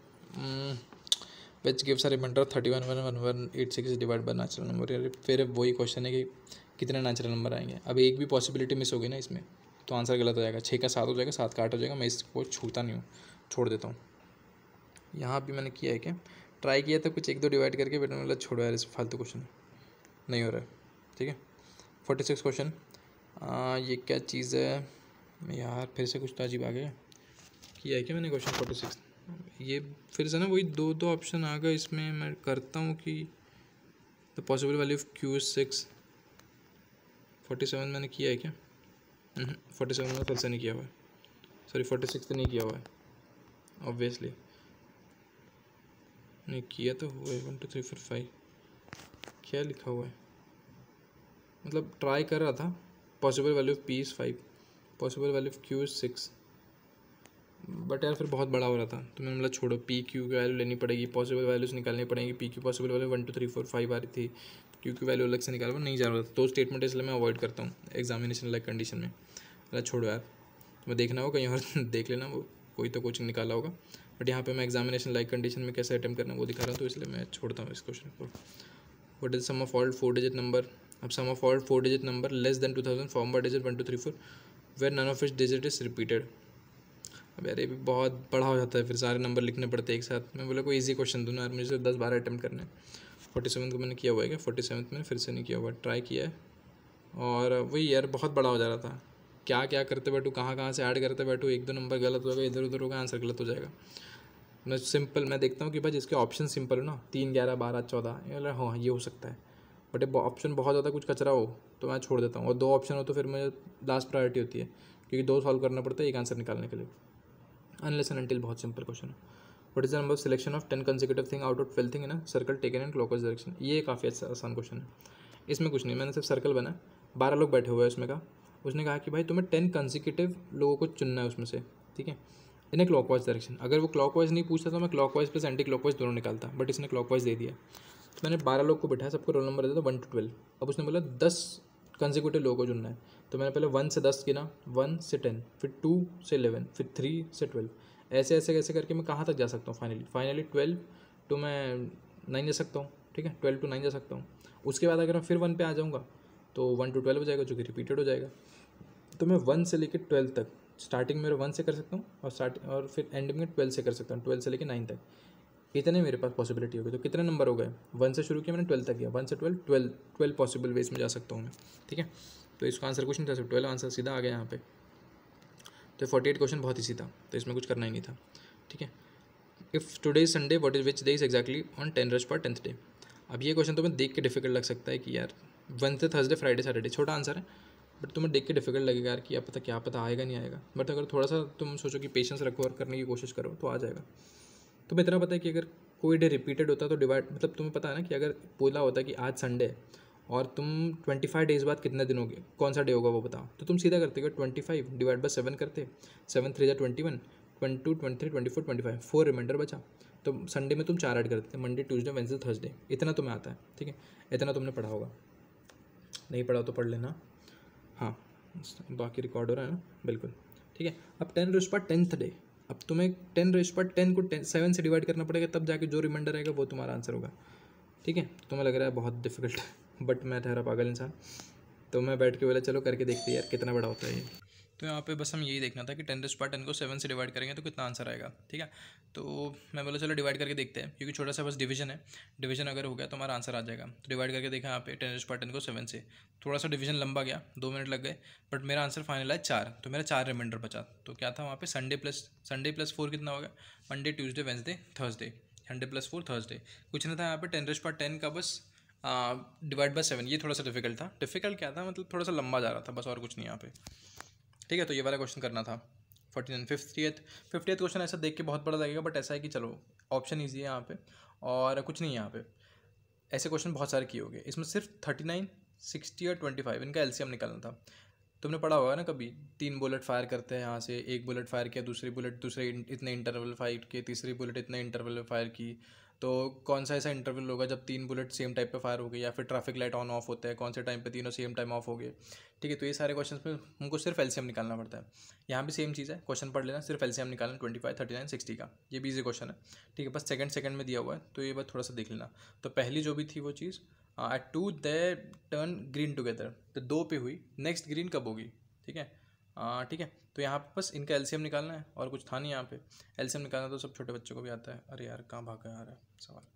which gives R remainder thirty one one one one eight six divide by natural number फिर वही क्वेश्चन है कि कितने नेचुरल नंबर आएंगे अब एक भी पॉसिबिलिटी मिस होगी ना इसमें तो आंसर गलत हो जाएगा छः का सात हो जाएगा सात का आठ हो जाएगा मैं इसको छूता नहीं हूँ छोड़ देता हूँ यहाँ भी मैंने किया है क्या ट्राई किया था तो कुछ एक दो डिवाइड करके बेटा मतलब छोड़ो यार इस फालतू क्वेश्चन नहीं हो रहा है ठीक है फोर्टी सिक्स क्वेश्चन ये क्या चीज़ है यार फिर से कुछ तो अजीब आ गया किया है क्या मैंने क्वेश्चन फोर्टी सिक्स ये फिर से ना वही दो दो ऑप्शन आ गए इसमें मैं करता हूँ कि the possible value of Q six forty seven मैंने किया है क्या फोर्टी हम्म, सेवन में फिर से नहीं किया हुआ है सॉरी फोर्टी सिक्स नहीं किया हुआ है ऑब्वियसली नहीं किया तो हुआ है one two three four five क्या लिखा हुआ है मतलब ट्राई कर रहा था possible value of P is five possible value of Q is six but यार फिर बहुत बड़ा हो रहा था तो मैंने मतलब छोड़ो पी क्यू की वैल्यू लेनी पड़ेगी पॉसिबल वैल्यूज़ निकालनी पड़ेंगी P Q possible value one two three four five आ रही थी क्यू की वैल्यू अलग से निकाल नहीं जा रहा था तो स्टेटमेंट इसलिए मैं अवॉइड करता हूँ एग्जामिनेशन लाइक कंडीशन में अरे छोड़ो यार मैं देखना होगा कहीं और (laughs) देख लेना वो कोई तो कोचिंग निकाला होगा बट यहाँ पे मैं एग्जामिनेशन लाइक कंडीशन में कैसे अटैम्प्ट करना वो दिखा रहा हूँ तो इसलिए मैं छोड़ता हूँ इस क्वेश्चन को what is sum of all four digit number अब sum of all four digit number less than two thousand form बार digit one two three four where none of this digit is repeated अब यार ये भी बहुत बड़ा हो जाता है फिर सारे नंबर लिखने पड़ते हैं एक साथ मैं बोला कोई इजी क्वेश्चन दूँ यार मुझे दस बारह अटैम्प्ट करने फोर्टी सेवन को मैंने किया हुआ है क्या फोर्टी सेवन मैंने फिर से नहीं किया हुआ ट्राई किया है और वही यार बहुत बड़ा हो जा रहा था क्या क्या करते बैठूँ कहाँ कहाँ से ऐड करते बैठूँ एक दो नंबर गलत होगा इधर उधर होगा आंसर गलत हो जाएगा मैं सिंपल मैं देखता हूँ कि भाई जिसके ऑप्शन सिंपल हो ना तीन ग्यारह बारह चौदह हाँ ये हो सकता है बट ये ऑप्शन बहुत ज़्यादा कुछ कचरा हो तो मैं छोड़ देता हूँ और दो ऑप्शन हो तो फिर मुझे लास्ट प्रायोरिटी होती है क्योंकि दो सॉल्व करना पड़ता है एक आंसर निकालने के लिए अनलेस एंड अनटिल बहुत सिंपल क्वेश्चन है what is the number selection of ten consecutive thing out of twelfth thing in circle taken in clockwise direction ये काफ़ी अच्छा आसान क्वेश्चन है इसमें कुछ नहीं मैंने सिर्फ सर्कल बना बारह लोग बैठे हुए हैं उसमें का उसने कहा कि भाई तुम्हें टेन कंजिक्यूटिव लोगों को चुनना है उसमें से ठीक है इन ए क्लॉकवाइज डायरेक्शन अगर वो क्लॉकवाइज नहीं पूछता तो मैं क्लॉकवाइज प्लस एंटी क्लॉकवाइज दोनों निकालता बट इसने क्लॉकवाइज दे दिया तो मैंने बारह लोग को बैठाया सबको रोल नंबर दिया था वन टू ट्वेल्व अब उसने बोला दस कंजिक्यूटिव लोगों को चुनना है तो मैंने पहले वन से दस गिना वन से टेन फिर टू से इलेवन फिर थ्री से ट्वेल्व ऐसे ऐसे कैसे करके मैं कहाँ तक जा सकता हूँ फाइनली फाइनली ट्वेल्व टू मैं नाइन जा सकता हूँ ठीक है ट्वेल्व टू नाइन जा सकता हूँ उसके बाद अगर मैं फिर वन पे आ जाऊँगा तो वन टू ट्वेल्व हो जाएगा जो कि रिपीटेड हो जाएगा तो मैं वन से लेकर ट्वेल्व तक स्टार्टिंग मेरे वन से कर सकता हूँ और स्टार्ट और फिर एंडिंग में ट्वेल्व से कर सकता हूँ ट्वेल्व से लेकर नाइन तक इतने मेरे पास पॉसिबिलिटी हो गई तो कितने नंबर हो गए वन से शुरू किया मैंने ट्वेल्थ तक किया वन से twelve twelve twelve possible ways में जा सकता हूँ मैं ठीक है तो इसका आंसर कुछ नहीं था सिर्फ ट्वेल्व आंसर सीधा आ गया यहाँ पे तो फोर्टी एट क्वेश्चन बहुत ईजी था तो इसमें कुछ करना ही नहीं था ठीक है if today is Sunday what is which day is exactly on ten raised power tenth day अब ये क्वेश्चन तुम्हें तो देख के डिफिकल्ट लग सकता है कि यार वन से थर्सडे फ्राइडे सैटरडे छोटा आंसर है बट तुम्हें देख के डिफिकल्ट लगेगा यार कि आप पता क्या पता आएगा नहीं आएगा बट अगर थोड़ा सा तुम सोचो कि पेशेंस रखो और करने की कोशिश करो तो आ जाएगा तुम्हें तो इतना पता है कि अगर कोई डे रिपीटेड होता तो डिवाइड मतलब तुम्हें पता है ना कि अगर बोला होता कि आज संडे और तुम ट्वेंटी फाइव डेज़ बाद कितने दिन होगे कौन सा डे होगा वो बताओ तो तुम सीधा करते हो twenty five divide by seven करते सेवन थ्री जै twenty one twenty to twenty three twenty four twenty five four reminder बचा तो संडे में तुम चार ऐड करते थे मंडे ट्यूजडे वेंसडे थर्सडे इतना तुम्हें आता है ठीक है इतना तुमने पढ़ा होगा नहीं पढ़ा तो पढ़ लेना हाँ बाकी रिकॉर्ड हो रहा है ना बिल्कुल ठीक है अब टेन उसके पर टेंथ डे अब तुम्हें टेन रेश पर टेन को टेन सेवन से डिवाइड करना पड़ेगा तब जाके जो रिमाइंडर आएगा वो तुम्हारा आंसर होगा ठीक है तुम्हें लग रहा है बहुत डिफिकल्ट बट (laughs) मैं ठहरा पागल इंसान तो मैं बैठ के बोला चलो करके देखते यार कितना बड़ा होता है ये तो यहाँ पे बस हम यही देखना था कि टेन रेस्ट पार टेन को सेवन से डिवाइड करेंगे तो कितना आंसर आएगा ठीक है तो मैं बोला चलो डिवाइड करके देखते हैं क्योंकि छोटा सा बस डिवीजन है डिवीजन अगर हो गया तो हमारा आंसर आ जाएगा तो डिवाइड करके देखा यहाँ पे टेन रेस्ट पार टेन को सेवन से थोड़ा सा डिवीजन लंबा गया दो मिनट लग गए बट मेरा आंसर फाइनल है चार तो मेरा चार रिमाइंडर बचा तो क्या था वहाँ पर Sunday plus Sunday plus four कितना होगा Monday Tuesday Wednesday Thursday Sunday plus four Thursday कुछ नहीं था यहाँ पर टेन रेस्ट पार टेन का बस डिवाइड बाय सेवन ये थोड़ा सा डिफिकल्ट था डिफिकल्ट क्या था मतलब थोड़ा सा लंबा जा रहा था बस और कुछ नहीं यहाँ पे ठीक है तो ये वाला क्वेश्चन करना था फोर्टी नाइन फिफ्थी एथ फिफ्टी एथ क्वेश्चन ऐसा देख के बहुत बड़ा लगेगा बट ऐसा है कि चलो ऑप्शन ईजी है यहाँ पे और कुछ नहीं यहाँ पे ऐसे क्वेश्चन बहुत सारे किए होंगे इसमें सिर्फ थर्टी नाइन सिक्सटी और ट्वेंटी फाइव इनका एलसीएम निकालना था तुमने पढ़ा होगा ना कभी तीन बुलेट फायर करते हैं यहाँ से एक बुलेट फायर किया दूसरी बुलेट दूसरे इतने इंटरवल फायर किए तीसरी बुलेट इतने इंटरवल फायर की तो कौन सा ऐसा इंटरवल होगा जब तीन बुलेट सेम टाइप पे फायर हो गई या फिर ट्रैफिक लाइट ऑन ऑफ होता है कौन से टाइम पे तीनों सेम टाइम ऑफ हो गए ठीक है तो ये सारे क्वेश्चन में हमको सिर्फ एलसीएम निकालना पड़ता है यहाँ भी सेम चीज़ है क्वेश्चन पढ़ लेना सिर्फ एलसीएम निकालना twenty five thirty nine sixty का ये भी इजी क्वेश्चन है ठीक है बस सेकंड सेकंड में दिया हुआ है तो ये बस थोड़ा सा देख लेना तो पहली जो भी थी वो चीज़ at two the turn green together तो दो पे हुई नेक्स्ट ग्रीन कब होगी ठीक है ठीक है तो यहाँ पर बस इनका एलसीएम निकालना है और कुछ था नहीं यहाँ पे एलसीएम निकालना तो सब छोटे बच्चों को भी आता है अरे यार कहाँ भाग आ रहा है सवाल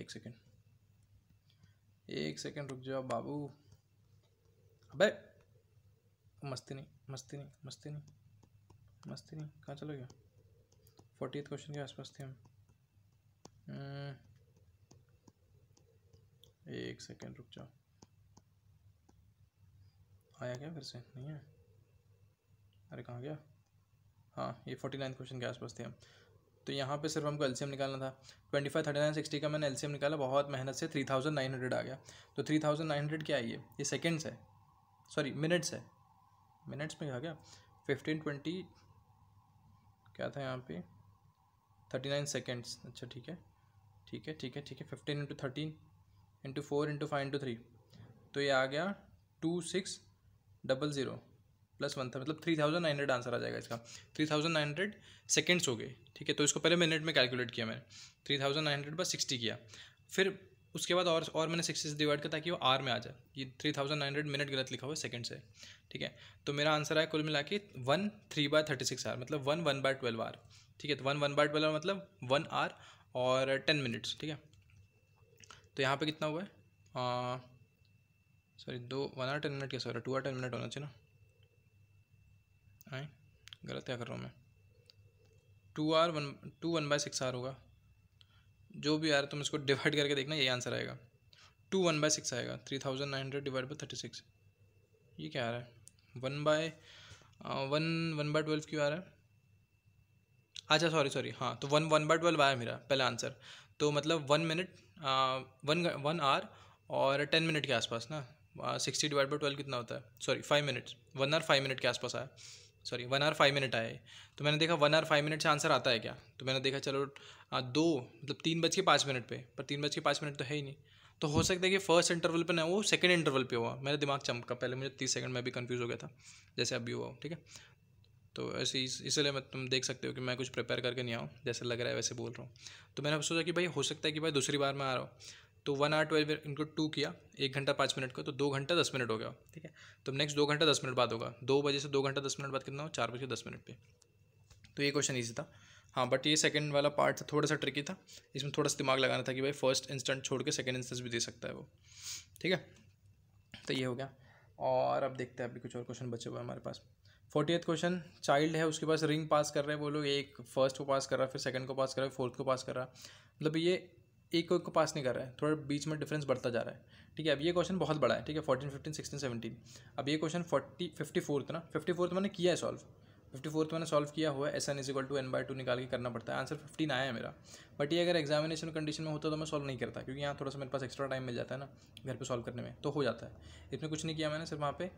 एक सेकेंड एक सेकेंड रुक जाओ बाबू अबे मस्ती नहीं मस्ती नहीं मस्ती नहीं मस्ती नहीं कहाँ चलो गया फोर्टी क्वेश्चन के आसपास थे हम हम्म। एक सेकेंड रुक जाओ आया क्या फिर से नहीं है अरे कहाँ गया हाँ ये फोर्टी नाइन्थ क्वेश्चन के आसपास थे हम तो यहाँ पे सिर्फ हमको एलसीएम निकालना था twenty five thirty nine sixty का मैंने एलसीएम निकाला बहुत मेहनत से थ्री थाउजेंड नाइन हंड्रेड आ गया तो थ्री थाउजेंड नाइन हंड्रेड क्या है ये ये सेकेंड्स है सॉरी मिनट्स है मिनट्स में आ गया फिफ्टीन ट्वेंटी क्या था यहाँ पे थर्टी नाइन सेकेंड्स अच्छा ठीक है ठीक है ठीक है ठीक है fifteen into thirteen into four into five into three तो ये आ गया two six double zero plus one था मतलब three thousand nine hundred answer आ जाएगा इसका three thousand nine hundred seconds हो गए ठीक है तो इसको पहले मिनट में कैलकुलेट किया मैंने थ्री थाउजेंड नाइन हंड्रेड बस सिक्सटी किया फिर उसके बाद और और मैंने सिक्सटी से डिवाइड किया ताकि वो आर में आ जाए ये three thousand nine hundred minute गलत लिखा हुआ है सेकंड से ठीक है तो मेरा आंसर आया कुल मिला के one three by thirty six hour मतलब one one by twelve hour ठीक है तो one one by twelve hour मतलब वन आर और टेन मिनट्स ठीक है तो यहाँ पे कितना हुआ है सॉरी दो वन आर टेन मिनट क्या sorry two hour ten minute होना चाहिए ना आए गलत क्या कर रहा हूँ मैं two hour one two one by six hour होगा जो भी आ है तुम इसको डिवाइड करके देखना यही आंसर आएगा टू वन बाई सिक्स आएगा three thousand nine hundred divide by thirty six ये क्या आ रहा है one by one one by twelve क्यों आ रहा है अच्छा सॉरी सॉरी हाँ तो वन वन बाय ट्वेल्व आया मेरा पहला आंसर तो मतलब one minute one one hour और टेन मिनट के आसपास ना सिक्सटी डिवाइड बाई ट्वेल्व कितना होता है sorry five minutes one hour five minute के आसपास आया sorry one hour five minute आए तो मैंने देखा वन आवर फाइव मिनट से आंसर आता है क्या तो मैंने देखा चलो आ, दो मतलब तीन बज के पाँच मिनट पे पर तीन बज के पाँच मिनट तो है ही नहीं तो हो सकता है कि फर्स्ट इंटरवल पे ना वो सेकंड इंटरवल पे हुआ मेरा दिमाग चमका पहले मुझे तीस सेकंड में भी कंफ्यूज हो गया था जैसे अभी हुआ ठीक है तो ऐसे इसलिए मैं तुम देख सकते हो कि मैं कुछ प्रिपेयर करके नहीं आऊँ जैसे लग रहा है वैसे बोल रहा हूँ तो मैंने सोचा कि भाई हो सकता है कि भाई दूसरी बार मैं आ रहा हूँ तो वन आर ट्वेल्व इनको टू किया एक घंटा पाँच मिनट का तो दो घंटा दस मिनट हो गया ठीक है तो नेक्स्ट दो घंटा दस मिनट बाद होगा दो बजे से दो घंटा दस मिनट बाद कितना हो चार बजे दस मिनट पे तो ये क्वेश्चन ईजी था हाँ बट ये सेकंड वाला पार्ट था थोड़ा सा ट्रिकी था इसमें थोड़ा सा दिमाग लगाना था कि भाई फर्स्ट इंस्टेंट छोड़ के सेकेंड इंस्टेंस भी दे सकता है वो ठीक है तो ये हो गया और अब देखते हैं अभी कुछ और क्वेश्चन बचे हुए हमारे पास फोर्टी एथ क्वेश्चन चाइल्ड है उसके पास रिंग पास कर रहे हैं वो लोग एक फर्स्ट को पास कर रहा है फिर सेकंड को पास कर रहा है फोर्थ को पास कर रहा है मतलब ये एक को एक को पास नहीं कर रहा है थोड़ा बीच में डिफरेंस बढ़ता जा रहा है ठीक है अब ये क्वेश्चन बहुत बड़ा है ठीक है फोर्टीन फिफ्टीन सिक्सटीन सेवेंटीन अब ये क्वेश्चन फोर्टी फिफ्टी फोर्थ ना फिफ्टी फोर्थ मैंने किया है सॉल्व फिफ्टी फोर्थ मैंने सॉल्व किया हुआ है S N is equal to N by two निकाल के करना पड़ता है आंसर फिफ्टीन आया है मेरा बट ये अगर एग्जामिनेशन कंडीशन में होता तो मैं सॉल्व नहीं करता क्योंकि यहाँ थोड़ा सा मेरे पास एक्स्ट्रा टाइम मिल जाता है ना घर पर सॉल्व करने में तो हो जाता है इसमें कुछ नहीं किया मैंने सिर्फ वहाँ पे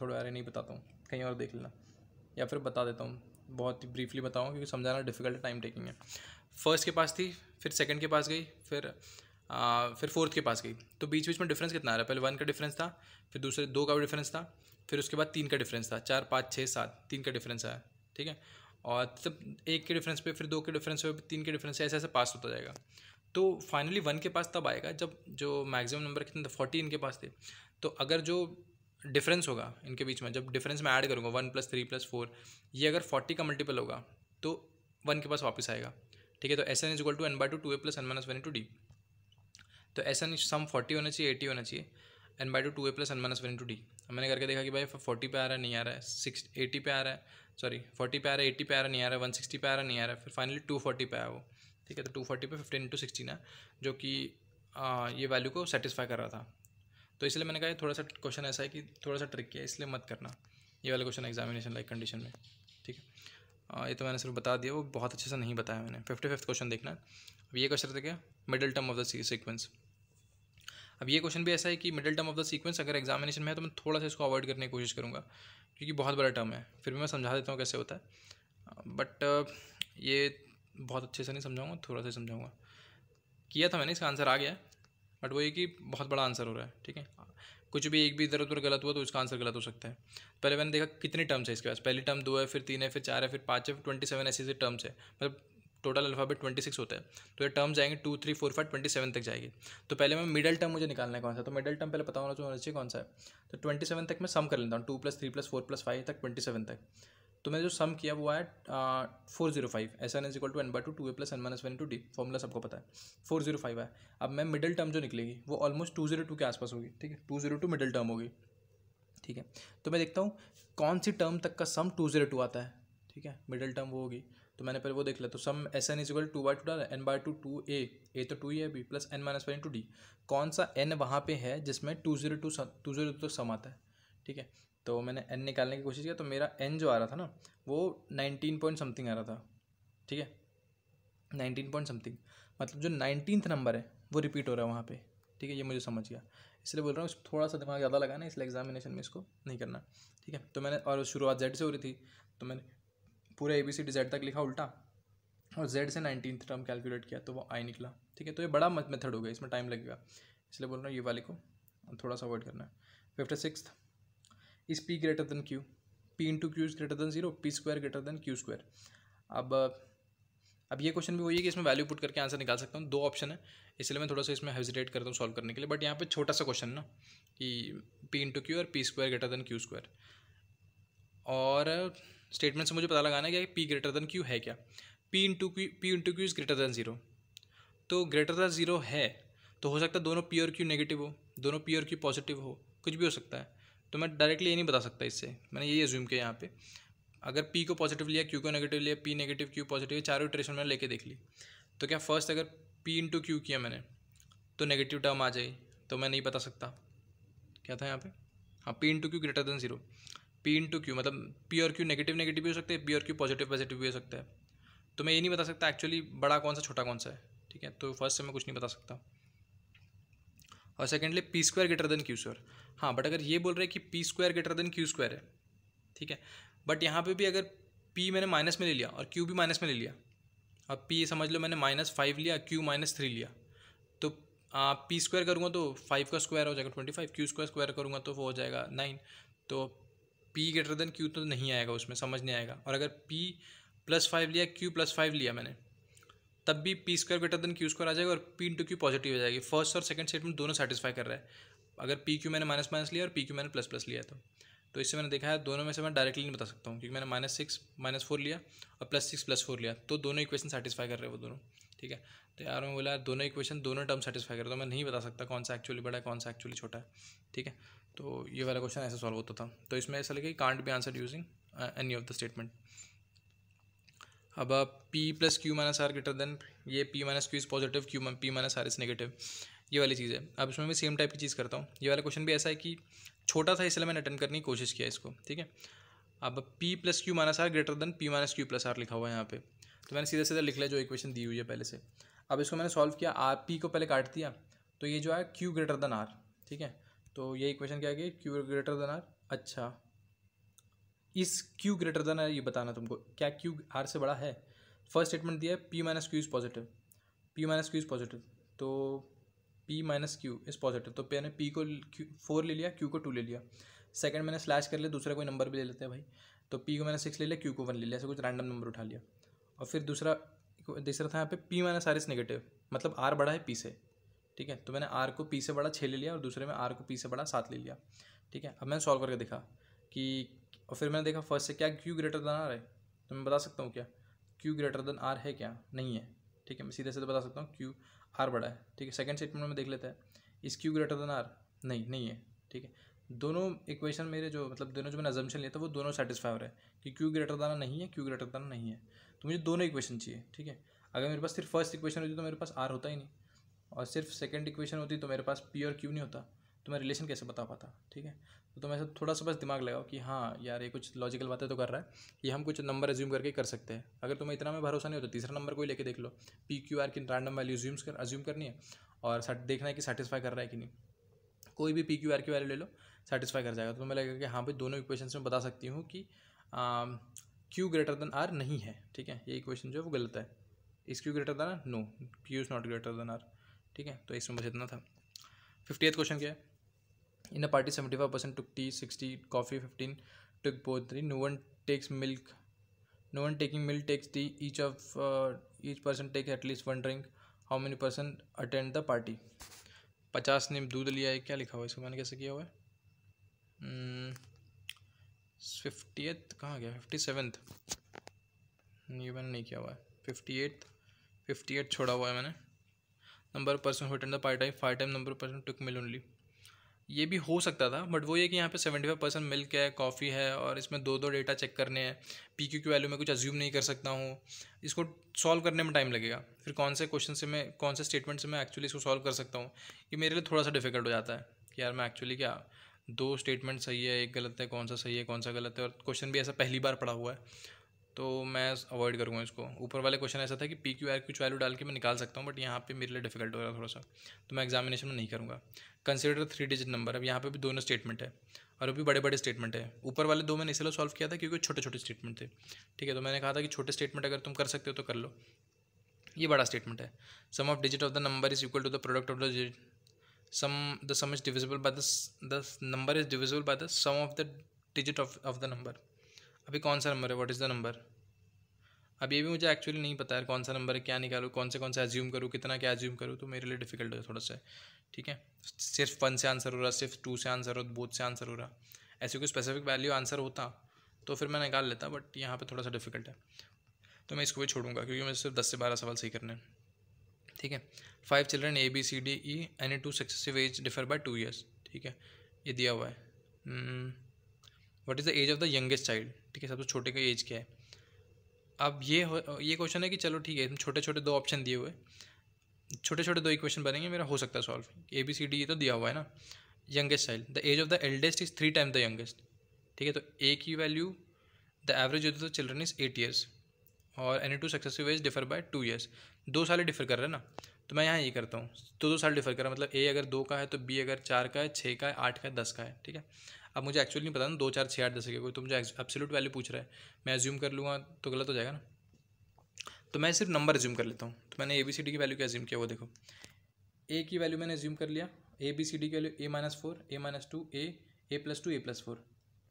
थोड़ा यार नहीं बताता हूँ कहीं और देख लेना या फिर बता देता हूँ बहुत ही ब्रीफली बताऊँ क्योंकि समझाना डिफिकल्ट टाइम टेकिंग है फर्स्ट के पास थी फिर सेकंड के पास गई फिर आ, फिर फोर्थ के पास गई तो बीच बीच में डिफरेंस कितना आ रहा है पहले वन का डिफरेंस था फिर दूसरे दो का डिफरेंस था फिर उसके बाद तीन का डिफरेंस था चार पाँच छः सात तीन का डिफरेंस आया ठीक है और तब एक के डिफरेंस पे फिर दो के डिफरेंस पे तीन के डिफरेंस ऐसे ऐसे पास होता जाएगा तो फाइनली वन के पास तब आएगा जब जो मैक्सिमम नंबर कितने थे फोर्टी इनके पास थे तो अगर जो डिफरेंस होगा इनके बीच में जब डिफरेंस मैं ऐड करूँगा one plus three plus four ये अगर फोर्टी का मल्टीपल होगा तो वन के पास वापस आएगा ठीक है तो S N is equal to N by two two A plus N minus one into D तो एस एन सम फोर्टी होना चाहिए एटी होना चाहिए N by two two A plus N minus one into D मैंने करके देखा कि भाई फोर्टी पे आ रहा है नहीं आ रहा है सिक्स एटी पे आ रहा है सॉरी फोर्टी पे आ रहा है एटी पे आ रहा नहीं आ रहा है वन सिक्सटी पे आ रहा नहीं आ रहा है फिर फाइनली टू फोर्टी पे आया वो ठीक है तो टू फोर्टी पे फिफ्टीन इंटू सिक्सटीन है जो कि ये वैल्यू को सेटिस्फाई कर रहा था तो इसलिए मैंने कहा थोड़ा सा क्वेश्चन ऐसा है कि थोड़ा सा ट्रिक किया इसलिए मत करना ये वाला क्वेश्चन एग्जामिनेशन लाइक कंडीशन में ठीक है हाँ, ये तो मैंने सिर्फ बता दिया वो बहुत अच्छे से नहीं बताया मैंने फिफ्टी फिफ्थ क्वेश्चन देखना है अब ये क्वेश्चन देखें middle term of the sequence अब ये क्वेश्चन भी ऐसा है कि middle term of the sequence अगर एग्जामिनेशन में है तो मैं थोड़ा सा इसको अवॉइड करने की कोशिश करूँगा क्योंकि बहुत बड़ा टर्म है फिर भी मैं समझा देता हूँ कैसे होता है बट ये बहुत अच्छे से नहीं समझाऊँगा थोड़ा सा समझाऊँगा किया था मैंने इसका आंसर आ गया बट वो ये कि बहुत बड़ा आंसर हो रहा है ठीक है कुछ भी एक भी इधर उधर गलत हुआ तो उसका आंसर गलत हो सकता है पहले मैंने देखा कितने टर्म्स है इसके पास पहली टर्म दो है फिर तीन है फिर चार है फिर पाँच है फिर ट्वेंटी सेवन ऐसे ऐसे टर्म्स है मतलब टोटल अल्फ़ाबेट ट्वेंटी सिक्स होता है तो ये टर्म जाएंगे two three four five twenty seven तक जाएगी तो पहले मैं मिडिल टर्म मुझे निकालना है कौन सा तो मिडिल टर्म पहले पता होना चाहिए कौन सा है तो ट्वेंटी सेवन तक मैं सम कर लेता हूँ two plus three plus four plus five तक ट्वेंटी सेवन तक तो मैंने जो सम किया वो है four zero five S N is equal to N by two two A plus N minus one to D formula सबको पता है फोर जीरो फाइव है अब मैं मिडिल टर्म जो निकलेगी वो ऑलमोस्ट टू जीरो टू के आसपास होगी ठीक है two zero two middle term होगी ठीक है तो मैं देखता हूँ कौन सी टर्म तक का सम टू जीरो टू आता है ठीक है मिडिल टर्म वो होगी तो मैंने पहले वो देख लिया तो sum S N is equal to by two डाला N by two two A A तो टू ही है B plus N minus one to D कौन सा एन वहाँ पे है जिसमें two zero two two zero two तक सम आता है ठीक है तो मैंने एन निकालने की कोशिश किया तो मेरा एन जो आ रहा था ना वो नाइनटीन पॉइंट समथिंग आ रहा था ठीक है नाइनटीन पॉइंट समथिंग मतलब जो नाइनटीनथ नंबर है वो रिपीट हो रहा है वहाँ पे ठीक है ये मुझे समझ गया इसलिए बोल रहा हूँ थोड़ा सा दिमाग ज़्यादा लगाना इसलिए एग्जामिनेशन में इसको नहीं करना ठीक है तो मैंने और शुरुआत जेड से हो रही थी तो मैंने पूरे A B C D Z तक लिखा उल्टा और जेड से नाइनटीन टर्म कैलकुलेट किया तो वो आई निकला ठीक है तो ये बड़ा मेथड हो गया इसमें टाइम लगेगा इसलिए बोल रहा हूँ ये वाले को थोड़ा सा अवॉइड करना है fifty six is P greater than Q P into Q is greater than zero P square greater than Q square अब अब ये क्वेश्चन भी वही है कि इसमें वैल्यू पुट करके आंसर निकाल सकता हूँ दो ऑप्शन है इसलिए मैं थोड़ा सा इसमें हेजिटेट करता हूँ सॉल्व करने के लिए बट यहाँ पे छोटा सा क्वेश्चन ना कि पी इंटू क्यू और P square greater than Q square और स्टेटमेंट से मुझे पता लगाना है कि पी ग्रेटर देन क्यू है क्या P into Q P into Q is greater than zero तो ग्रेटर देन ज़ीरो है तो हो सकता है दोनों पी और क्यू नेगेटिव हो दोनों पी और क्यू पॉजिटिव हो कुछ भी हो सकता है तो मैं डायरेक्टली ये नहीं बता सकता इससे मैंने यही एज्यूम किया यहाँ पे अगर पी को पॉजिटिव लिया क्यू को नेगेटिव लिया पी नेगेटिव क्यू पॉजिटिव चारों इटरेशन मैंने लेके देख ली तो क्या फर्स्ट अगर पी इंटू क्यू किया मैंने तो नेगेटिव टर्म आ जाएगी तो मैं नहीं बता सकता क्या था यहाँ पे हाँ P into Q greater than zero P into Q मतलब पी और क्यू नेगेटिव नेगेटिव भी हो सकते हैं पी और क्यू पॉजिटिव पॉजिटिव भी हो सकता है तो मैं ये नहीं बता सकता एक्चुअली बड़ा कौन सा छोटा कौन सा है ठीक है तो फर्स्ट से मैं कुछ नहीं बता सकता और secondly P square greater than Q square हाँ बट अगर ये बोल रहे हैं कि P square greater than Q square है ठीक है बट यहाँ पे भी अगर पी मैंने माइनस में ले लिया और क्यू भी माइनस में ले लिया अब पी समझ लो मैंने माइनस फाइव लिया क्यू माइनस थ्री लिया तो पी स्क्वायर करूँगा तो फाइव का स्क्वायर हो जाएगा twenty five Q square square करूँगा तो वो हो जाएगा नाइन तो पी ग्रेटर देन क्यू तो नहीं आएगा उसमें समझ नहीं आएगा और अगर पी प्लस फाइव लिया क्यू प्लस फाइव लिया मैंने तब भी P square greater than Q square आ जाएगा और पी इंटू क्यू पॉजिटिव हो जाएगी फर्स्ट और सेकंड स्टेटमेंट दोनों सेटिस्फाई कर रहा है अगर पी क्यू मैंने माइनस माइनस लिया और पी क्यू मैंने प्लस प्लस लिया तो तो इससे मैंने देखा है दोनों में से मैं डायरेक्टली नहीं बता सकता हूँ क्योंकि मैंने माइनस सिक्स माइनस फोर लिया और प्लस सिक्स प्लस फोर लिया तो दोनों इक्वेशन सेटिस्फाई कर रहे हैं वो दोनों ठीक है तो यार मैं बोला दोनों इक्वेशन दोनों टर्म सेटिस्फाई कर रहे तो मैं नहीं बता सकता कौन सा एक्चुअली बड़ा है कौन सा एक्चुअली छोटा है ठीक है तो ये वाला क्वेश्चन ऐसे सॉल्व होता था तो इसमें ऐसा लगे can't be answer using any of the statement अब आप P plus Q minus R greater than ये P minus Q is positive Q P minus R is negative ये वाली चीज़ है अब इसमें मैं सेम टाइप की चीज़ करता हूँ ये वाला क्वेश्चन भी ऐसा है कि छोटा था इसलिए मैंने अटेंड करने की कोशिश किया इसको ठीक है अब P plus Q minus R greater than P minus Q plus R लिखा हुआ है यहाँ पे तो मैंने सीधे सीधा लिख लिया जो इक्वेशन दी हुई है पहले से अब इसको मैंने सॉल्व किया आर पी को पहले काट दिया तो ये जो है क्यू ग्रेटर देन आर ठीक है तो ये इक्वेशन क्या है क्यू ग्रेटर देन आर अच्छा इस क्यू ग्रेटर देन है ये बताना तुमको क्या क्यू आर से बड़ा है फर्स्ट स्टेटमेंट दिया है P minus Q is positive P minus Q is positive तो P minus Q is positive तो मैंने पी को फोर ले लिया क्यू को टू ले लिया सेकंड मैंने स्लैश कर लिया दूसरा कोई नंबर भी ले लेते हैं भाई तो पी को मैंने सिक्स ले लिया क्यू को वन ले लिया ऐसे कुछ रैंडम नंबर उठा लिया और फिर दूसरा तीसरा था यहाँ पे P minus R is negative मतलब आर बड़ा है पी से ठीक है तो मैंने आर को पी से बड़ा छः ले लिया और दूसरे में आर को पी से बड़ा सात ले लिया ठीक है अब मैंने सॉल्व करके देखा कि और फिर मैंने देखा फर्स्ट से क्या क्यू ग्रेटर देन आर है तो मैं बता सकता हूँ क्या क्यू ग्रेटर देन आर है क्या नहीं है ठीक है मैं सीधे सीधे तो बता सकता हूँ क्यू आर बड़ा है ठीक है सेकेंड स्टेटमेंट में देख लेता है इस क्यू ग्रेटर देन आर नहीं नहीं है ठीक है दोनों इक्वेशन मेरे जो मतलब दोनों जो मैंने अजम्पन लिया था वो दोनों सेटिस्फाई हो रहे हैं कि क्यू ग्रेटर दाना नहीं है क्यू ग्रेटर दाना नहीं है तो मुझे दोनों इक्वेशन चाहिए ठीक है अगर मेरे पास सिर्फ फर्स्ट इक्वेशन होती तो मेरे पास आर होता ही नहीं और सिर्फ सेकेंड इक्वेशन होती तो मेरे पास पी और क्यू नहीं होता तो मैं रिलेशन कैसे बता पाता ठीक है तो तुम ऐसा थोड़ा सा बस दिमाग लगाओ कि हाँ यार ये कुछ लॉजिकल बातें तो कर रहा है कि हम कुछ नंबर एज्यूम करके कर सकते हैं अगर तुम्हें इतना में भरोसा नहीं होता तीसरा नंबर कोई लेके देख लो पी क्यू आर की रैंडम वैल्यू एज्यूम कर एज्यूम करनी है और देखना है कि सेटिस्फाई कर रहा है कि नहीं कोई भी पी क्यू आर की वैल्यू ले लो सेटिस्फाई कर जाएगा तो मैं लगेगा कि हाँ भाई दोनों इक्वेशन में बता सकती हूँ कि क्यू ग्रेटर देन आर नहीं है ठीक है ये इक्वेशन जो है वो गलत है इस Q greater than R no Q is not greater than R ठीक है तो इसमें बस इतना था फिफ्टी क्वेश्चन क्या है In a party, 75% took tea, 60 coffee, 15 took took No one takes milk. No one taking milk takes tea. Each of uh, each person take at least one drink. How many person attend the party पचास ने दूध लिया है क्या लिखा हुआ है इसको मैंने कैसे किया हुआ है फिफ्टी hmm, एथ कहाँ गया फिफ्टी सेवन्थ ये मैंने नहीं किया हुआ है फिफ्टी एट फिफ्टी एट छोड़ा हुआ है मैंने number person who the party five time number person took milk only ये भी हो सकता था बट वो ये कि यहाँ पे फाइव परसेंट मिल्क है कॉफ़ी है और इसमें दो दो डेटा चेक करने हैं पी क्यू की वैल्यू में कुछ अज्यूम नहीं कर सकता हूँ इसको सॉल्व करने में टाइम लगेगा फिर कौन से क्वेश्चन से मैं कौन से स्टेटमेंट से मैं एक्चुअली इसको सॉल्व कर सकता हूँ ये मेरे लिए थोड़ा सा डिफिकल्ट हो जाता है कि यार मैं एक्चुअली क्या दो स्टेटमेंट सही है एक गलत है कौन सा सही है कौन सा गलत है और क्वेश्चन भी ऐसा पहली बार पढ़ा हुआ है तो मैं अवॉइड करूँगा इसको ऊपर वाले क्वेश्चन ऐसा था कि पी क्यू आर क्यूच वैल्यू डाल के मैं निकाल सकता हूँ बट यहाँ पे मेरे लिए डिफिकल्ट हो रहा थोड़ा सा तो मैं एग्जामिनेशन में नहीं करूँगा कंसिडर थ्री डिजिट नंबर अब यहाँ पे भी दोनों स्टेटमेंट है और अभी बड़े बड़े स्टेटमेंट है ऊपर वाले दो मैंने इसलिए सॉल्व किया था क्योंकि छोटे छोटे स्टेटमेंट थे ठीक है तो मैंने कहा था कि छोटे स्टेटमेंट अगर तुम कर सकते हो तो कर लो ये बड़ा स्टेटमेंट है sum of digit of the number is equal to the product of the digit sum the sum is divisible by the the number is divisible by the sum of the digit of of the number अभी कौन सा number है what is the number अब ये भी मुझे actually नहीं पता है कौन सा नंबर है क्या निकालू कौन से कौन से एज्यूम करूँ कितना क्या एज्यूम करूँ तो मेरे लिए डिफिकल्ट है थोड़ा सा ठीक है सिर्फ वन से आंसर हो रहा सिर्फ टू से आंसर हो बोथ से आंसर हो रहा ऐसे कोई स्पेसिफिक वैल्यू आंसर होता तो फिर मैं निकाल लेता बट यहाँ पर थोड़ा सा डिफिकल्ट है तो मैं इसको भी छोड़ूंगा क्योंकि मुझे सिर्फ दस से बारह सवाल सही करने हैं ठीक है five children A B C D E any two successive age differ by two years ठीक है ये दिया हुआ है hmm, what is the age of the youngest child ठीक है सबसे छोटे का एज क्या है अब ये ये क्वेश्चन है कि चलो ठीक है छोटे छोटे दो ऑप्शन दिए हुए छोटे छोटे दो इक्वेशन बनेंगे मेरा हो सकता है solve A B C D ये तो दिया हुआ है ना youngest child the age of the eldest is three time the youngest ठीक है तो ए की value the average of the children is eight years और any two successive age differ by two years दो साल ही डिफर कर रहे हैं ना तो मैं यहाँ ये करता हूँ दो दो साल डिफर कर रहा मतलब ए अगर दो का है तो बी अगर चार का है छः का है आठ का है दस का है ठीक है अब मुझे एक्चुअली नहीं पता ना दो चार छः आठ दस के कोई तो मुझे एब्सोल्यूट वैल्यू पूछ रहा है मैं एज्यूम कर लूँगा तो गलत हो जाएगा ना तो मैं सिर्फ नंबर एज्यूम कर लेता हूँ तो मैंने ए बी सी डी की वैल्यू क्या एज्यूम किया वो देखो ए की वैल्यू मैंने एज्यूम कर लिया ए बी सी डी की value A minus four A minus two A A plus two A plus four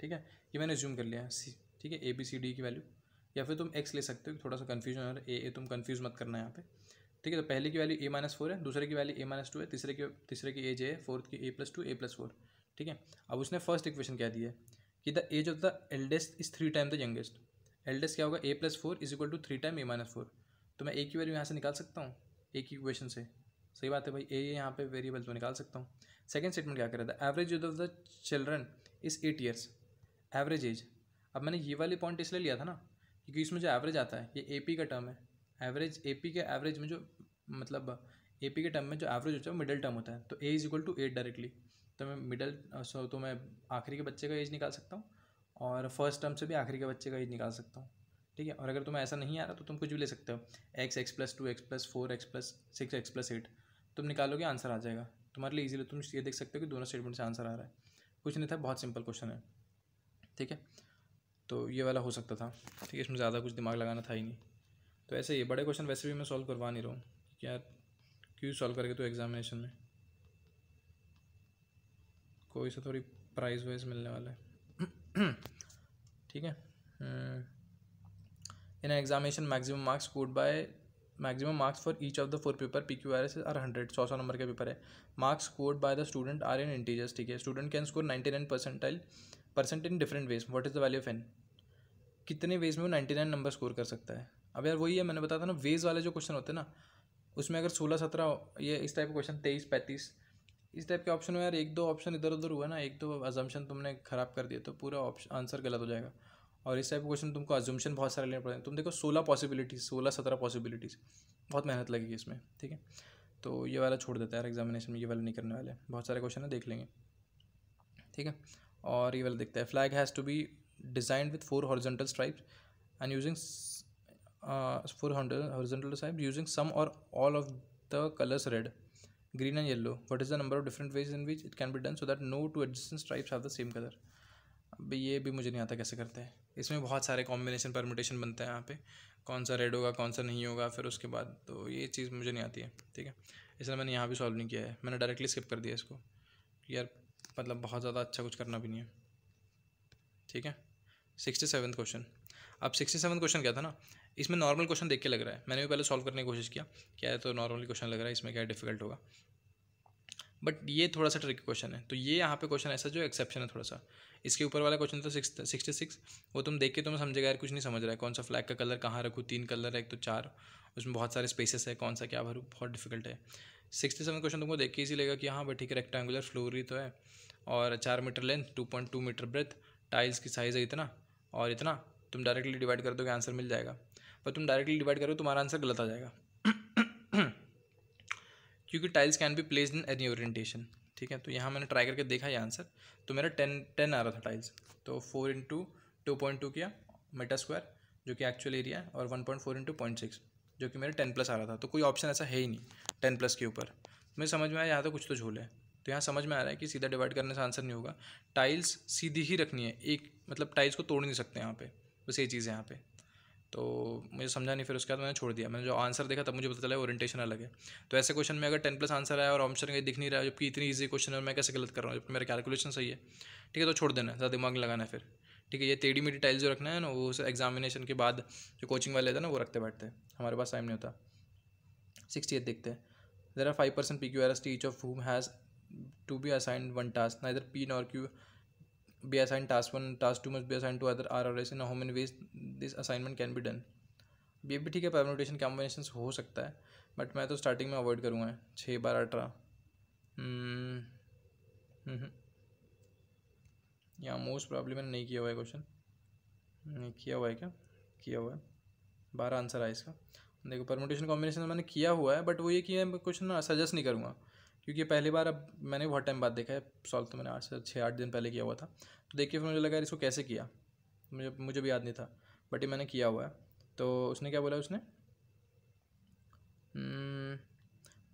ठीक है ये मैंने एज्यूम कर लिया सी ठीक है ए बी सी डी की वैल्यू या फिर तुम एक्स ले सकते हो थोड़ा सा कन्फ्यूजन हो रहा है ए ए तुम कन्फ्यूज मत करना यहाँ पे ठीक है तो पहले की वैल्यू ए माइनस फोर है दूसरे की वैल्यू ए माइनस टू है तीसरे की तीसरे की ए जे है फोर्थ की A plus two A plus four ठीक है अब उसने फर्स्ट इक्वेशन क्या दिया है कि the age of the eldest is three time the youngest eldest क्या होगा A plus four is equal to three time A minus four तो मैं ए की वैल्यू यहाँ से निकाल सकता हूँ ए की इक्वेशन से सही बात है भाई ए यहाँ पे वेरिएबल तो निकाल सकता हूँ सेकेंड स्टेटमेंट क्या कर रहा था average age of the children is eight years average age अब मैंने ये वाली पॉइंट इसलिए लिया था ना क्योंकि इसमें जो एवरेज आता है ये ए का टर्म है एवरेज ए के एवरेज में जो मतलब ए के टर्म में जो एवरेज होता है मिडिल टर्म होता है तो A is equal to eight directly तो मैं मिडल सो uh, तो मैं आखिरी के बच्चे का एज निकाल सकता हूँ और फर्स्ट टर्म से भी आखिरी के बच्चे का एज निकाल सकता हूँ ठीक है और अगर तुम्हें ऐसा नहीं आ रहा तो तुम कुछ भी ले सकते हो X X plus two X plus four X plus six X plus eight तुम निकालोगे आंसर आ जाएगा तुम्हारे लिए इजीली तुम ये देख सकते हो कि दोनों स्टेटमेंट से आंसर आ रहा है कुछ नहीं था बहुत सिंपल क्वेश्चन है ठीक है तो ये वाला हो सकता था ठीक है इसमें ज़्यादा कुछ दिमाग लगाना था ही नहीं तो ऐसे ही बड़े क्वेश्चन वैसे भी मैं सॉल्व करवा नहीं रहा हूँ यार क्यों सॉल्व करके तो एग्जामिनेशन में आपको इसे थोड़ी प्राइस वाइज मिलने वाला है (clears throat) ठीक है hmm. In examination maximum marks scored by maximum marks for each of the four paper P Q R S are hundred सौ सौ नंबर के पेपर है marks scored by the student are in integers ठीक है student can score ninety nine percentile percent in different ways what is the value of N कितने ways में वो नाइन्टी नाइन नंबर स्कोर कर सकता है अब यार वही है मैंने बताया था ना वेज वाले जो क्वेश्चन होते हैं ना उसमें अगर सोलह सत्रह ये इस टाइप के क्वेश्चन तेईस पैंतीस इस टाइप के ऑप्शन में यार एक दो ऑप्शन इधर उधर हुआ ना एक दो तो अजम्पन तुमने ख़राब कर दिया तो पूरा ऑप्शन आंसर गलत हो जाएगा और इस टाइप के क्वेश्चन तुमको अजम्पन बहुत सारे लेने पड़ेंगे तुम देखो सोलह पॉसिबिलिटीज़ सोलह सत्रह पॉसिबिलिटीज़ बहुत मेहनत लगेगी इसमें ठीक है तो ये वाला छोड़ देता है यार एग्जामिनेशन में ये वाला नहीं करने वाले बहुत सारे क्वेश्चन है देख लेंगे ठीक है और ये वाला देखता है flag has to be designed with four horizontal stripes and using four horizontal stripe using some or all of the colours red green and yellow what is the number of different ways in which it can be done so that no two adjacent stripes have the same color अभी ये भी मुझे नहीं आता कैसे करते हैं इसमें बहुत सारे कॉम्बिनेशन परमिटेशन बनते हैं यहाँ पे कौन सा रेड होगा कौन सा नहीं होगा फिर उसके बाद तो ये चीज़ मुझे नहीं आती है ठीक है इसलिए मैंने यहाँ भी सॉल्व नहीं किया है मैंने डायरेक्टली स्किप कर दिया इसको यार मतलब बहुत ज़्यादा अच्छा कुछ करना भी नहीं है ठीक है सिक्सटी सेवन क्वेश्चन अब सिक्सटी सेवन क्वेश्चन क्या था ना इसमें नॉर्मल क्वेश्चन देख के लग रहा है मैंने भी पहले सॉल्व करने की कोशिश किया क्या है तो नॉर्मली क्वेश्चन लग रहा है इसमें क्या डिफिकल्ट होगा बट ये थोड़ा सा ट्रिक क्वेश्चन है तो ये यहाँ पे क्वेश्चन ऐसा जो एक्सेप्शन है थोड़ा सा इसके ऊपर वाला क्वेश्चन था सिक्सटी सिक्स वो तुम देख के तुम्हें समझेगा यार कुछ नहीं समझ रहा है कौन सा फ्लैग का कलर कहाँ रखूँ तीन कलर है एक तो चार उसमें बहुत सारे स्पेसेस है कौन सा क्या भरूँ बहुत डिफिकल्ट है सिक्सटी सेवन क्वेश्चन तुमको देख के इसी लगेगा कि हाँ भाई ठीक है रेक्टेंगुलर फ्लोरी तो है और चार metre length two point two metre breadth tiles की साइज़ है इतना और इतना तुम डायरेक्टली डिवाइड कर दोगे आंसर मिल जाएगा पर तुम डायरेक्टली डिवाइड करो तुम्हारा आंसर गलत आ जाएगा (clears throat) क्योंकि tiles can be place in any orientation ठीक है तो यहाँ मैंने ट्राई करके देखा ये आंसर तो मेरा टेन टेन आ रहा था टाइल्स तो four into two point two किया मीटर स्क्वायर जो कि एक्चुअल एरिया है और one point four into point six जो कि मेरा टेन प्लस आ रहा था तो कोई ऑप्शन ऐसा है ही नहीं टेन प्लस के ऊपर मुझे समझ में आया यहाँ तो कुछ तो झूल है तो यहाँ समझ में आ रहा है कि सीधा डिवाइड करने से आंसर नहीं होगा टाइल्स सीधी ही रखनी है एक मतलब टाइल्स को तोड़ नहीं सकते यहाँ पे बस ये चीज़ है यहाँ पर तो मुझे समझा नहीं फिर उसके बाद मैंने छोड़ दिया मैंने जो आंसर देखा तब मुझे पता चला ओरिएंटेशन अलग है तो ऐसे क्वेश्चन में अगर टेन प्लस आंसर आया और ऑप्शन कहीं दिख नहीं रहा है जबकि इतनी ईजी क्वेश्चन है मैं कैसे गलत कर रहा हूँ जबकि मेरा कैलकुलेशन सही है ठीक है तो छोड़ देना ज़्यादा दिमाग लगाना है फिर ठीक है ये टेढ़ी मेढ़ी टाइल जो रखना है ना वो एग्जामिनेशन के बाद जो कोचिंग वाले थे ना वो रखते बैठते हैं हमारे पास टाइम नहीं होता सिक्सटी एट देखते हैं जरा five persons P Q R S T each of whom has to be assigned one task ना इधर P nor Q be assigned task one task two must be assigned to other rrs in how many ways this assignment can be done ये भी ठीक है permutation combination हो सकता है but मैं तो स्टार्टिंग में अवॉइड करूँगा छः बारह अठारह हम्म, हम्म, हम्म। या मोस्ट प्रॉब्लम मैंने नहीं किया हुआ है क्वेश्चन नहीं किया हुआ है क्या किया हुआ है बारह आंसर आया इसका देखो परम्यूटेशन कॉम्बिनेशन मैंने किया हुआ है बट वो ये किया है क्वेश्चन ना सजेस्ट नहीं करूँगा क्योंकि पहली बार अब मैंने बहुत टाइम बाद देखा है सॉल्व तो मैंने आठ से छः आठ दिन पहले किया हुआ था तो देखिए फिर मुझे लगा इसको कैसे किया मुझे मुझे भी याद नहीं था बट ये मैंने किया हुआ है तो उसने क्या बोला उसने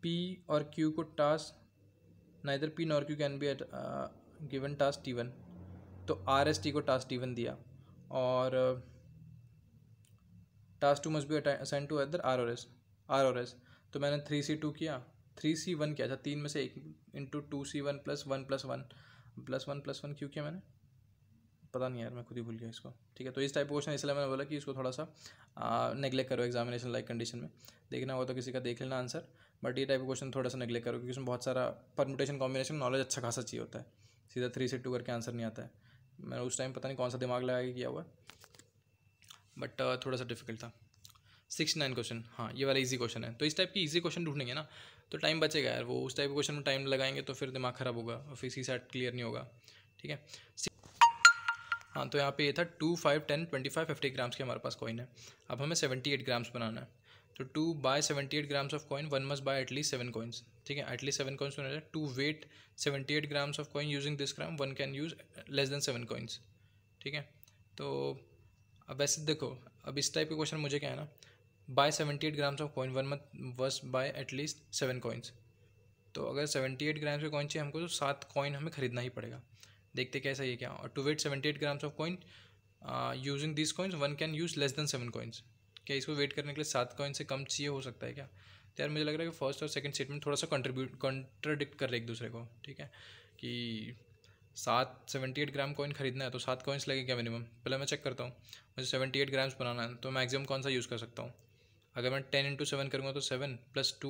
पी hmm, और क्यू को टास्क ना इधर P nor Q can be at given task T one तो आर एस टी को टास्क टी वन दिया और task two must be assign to other R or S R or S तो मैंने three C two किया three C one क्या था तीन में से एक into two C one plus one plus one plus one plus one क्यों किया मैंने पता नहीं यार मैं खुद ही भूल गया इसको ठीक है तो इस टाइप का क्वेश्चन इसलिए मैंने बोला कि इसको थोड़ा सा नेग्लेक्ट करो एग्जामिनेशन लाइक कंडीशन में देखना हो तो किसी का देख लेना आंसर बट ये टाइप का क्वेश्चन थोड़ा सा नेग्लेक्ट करो क्योंकि उसमें बहुत सारा परमुटेशन कॉम्बिनेशन नॉलेज अच्छा खासा चाहिए होता है सीधा थ्री से टू करके आंसर नहीं आता है मैंने उस टाइम पता नहीं कौन सा दिमाग लगा के किया हुआ बट थोड़ा सा डिफिकल्ट था सिक्स नाइन क्वेश्चन हाँ ये वाला इजी क्वेश्चन है तो इस टाइप की इजी क्वेश्चन ढूंढेंगे ना तो टाइम बचेगा यार वो उस टाइप के क्वेश्चन में टाइम लगाएंगे तो फिर दिमाग ख़राब होगा और फिर सी सेट क्लियर नहीं होगा ठीक है हाँ तो यहाँ पे ये था two five ten twenty five fifty grams के हमारे पास कॉइन है अब हमें सेवेंटी एट ग्राम्स बनाना है तो to buy seventy eight grams of coin one must buy at least seven coins ठीक है एटलीस्ट सेवन कॉइन्स बनाना है to weigh seventy eight grams of coin using this gram one can use less than seven coins ठीक है तो अब वैसे देखो अब इस टाइप के क्वेश्चन मुझे क्या है ना buy seventy eight grams of coin one must वर्स बाय एटलीस्ट सेवन कॉइन्स तो अगर सेवेंटी एट ग्राम्स के कॉइन चाहिए हमको तो सात कॉइन हमें खरीदना ही पड़ेगा देखते कैसा ये क्या और to weigh seventy eight grams of coin using this coins one can use less than seven coins क्या इसको वेट करने के लिए सात कॉइन से कम चाहिए हो सकता है क्या तो यार मुझे लग रहा है कि फर्स्ट और सेकंड स्टेटमेंट थोड़ा सा कंट्रीब्यूट कॉन्ट्राडिक्ट कर रहे एक दूसरे को ठीक है कि सात सेवेंटी एट ग्राम कॉइन खरीदना है तो सात कॉइन्स लगेगा मिनिमम पहले मैं चेक करता हूँ मुझे सेवेंटी एट ग्राम्स बनाना है तो मैक्सिमम कौन सा यूज़ कर सकता हूँ अगर मैं टेन इंटू सेवन करूँगा तो seven plus two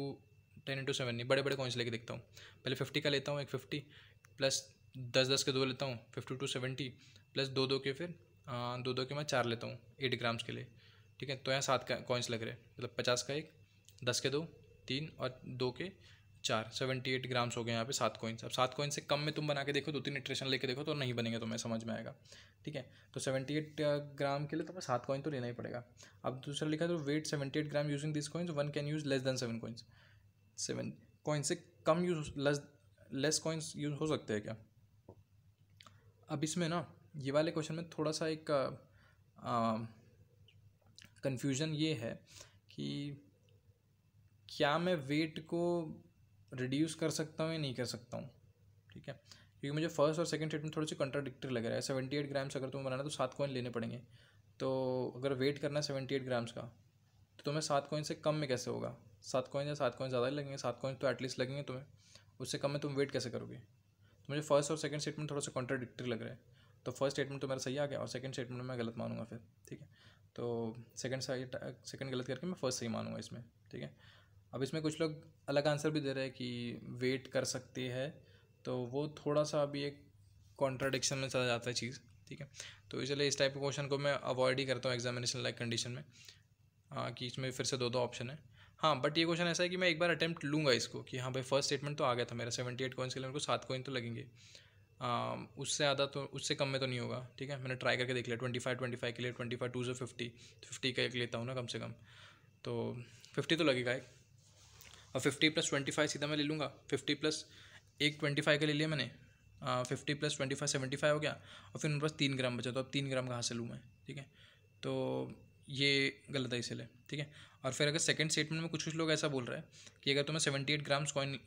ten into seven नहीं बड़े बड़े कॉइन्स लेके देखता हूँ पहले फिफ्टी का लेता हूँ एक फिफ्टी प्लस दस दस के दो लेता हूँ फिफ्टी टू सेवेंटी प्लस दो दो के फिर आ, दो दो के मैं चार लेता हूँ एट ग्राम्स के लिए ठीक है तो यहाँ सात का कॉइन्स लग रहे हैं मतलब पचास का एक दस के दो तीन और दो के चार सेवेंटी एट ग्राम्स हो गए यहाँ पे सात कोइंस अब सात कोइंस से कम में तुम बना के देखो दो तीन न्यूट्रेशन लेके देखो तो नहीं बनेंगे तुम्हें समझ में आएगा ठीक है तो सेवेंटी एट ग्राम के लिए तुम्हें सात कॉइन तो लेना ही पड़ेगा अब दूसरा लिखा तो weigh seventy eight gram using this coins one can use less than seven coins seven coin से कम use less less coins use हो सकते हैं क्या अब इसमें ना ये वाले क्वेश्चन में थोड़ा सा एक कन्फ्यूज़न ये है कि क्या मैं वेट को रिड्यूस कर सकता हूँ या नहीं कर सकता हूँ ठीक है क्योंकि मुझे फर्स्ट और सेकंड स्टेटमेंट थोड़ी सी कंट्राडिक्टी लग रहा है सेवेंटी एट ग्राम्स अगर तुम्हें बनाना तो सात कॉइन लेने पड़ेंगे तो अगर वेट करना है सेवेंटी एट ग्राम्स का तो तुम्हें सात कॉइन से कम में कैसे होगा सात कॉइन या सात कॉइन ज़्यादा ही लगेंगे सात कॉइन तो एटलीस्ट लगेंगे तुम्हें उससे कम में तुम वेट कैसे करोगे तो मुझे फर्स्ट और सेकंड स्टेटमेंट थोड़ा सा कॉन्ट्राडिक्टी लग रहा है तो फर्स्ट स्टेटमेंट तो मेरा सही आ गया और सेकंड स्टेटमेंट मैं गलत मानूंगा फिर ठीक है तो सेकंड सेकंड गलत करके मैं फर्स्ट सही मानूंगा इसमें ठीक है अब इसमें कुछ लोग अलग आंसर भी दे रहे हैं कि वेट कर सकती है तो वो थोड़ा सा अभी एक कॉन्ट्राडिक्शन में चला जाता है चीज़ ठीक है तो इसलिए इस टाइप के क्वेश्चन को मैं अवॉइड ही करता हूँ एग्जामिनेशन लाइक कंडीशन में आ, हाँ, कि इसमें फिर से दो दो ऑप्शन है हाँ बट ये क्वेश्चन ऐसा है कि मैं एक बार अटैम्प्ट लूँगा इसको कि हाँ भाई फर्स्ट स्टेटमेंट तो आ गया था मेरा सेवेंटी एट कॉइन्स के लिए मेरे को सात कॉइन तो लगेंगे आ, उससे ज़्यादा तो उससे कम में तो नहीं होगा ठीक है मैंने ट्राई करके देख लिया ट्वेंटी फाइव ट्वेंटी फाइव के लिए ट्वेंटी फाइव टू से फिफ्टी फिफ्टी का एक लेता हूँ ना कम से कम तो फिफ्टी तो लगेगा एक और फिफ्टी प्लस ट्वेंटी फाइव सीधा मैं ले लूँगा फिफ्टी प्लस एक ट्वेंटी फाइव का ले लिया मैंने fifty plus twenty five seventy five हो गया और फिर मेरे पास तीन ग्राम बचा तो अब तीन ग्राम कहाँ से लूँ मैं ठीक है तो ये गलत है इसलिए ठीक है और फिर अगर सेकंड स्टेटमेंट में कुछ कुछ लोग ऐसा बोल रहे हैं कि अगर तुम्हें seventy eight grams coin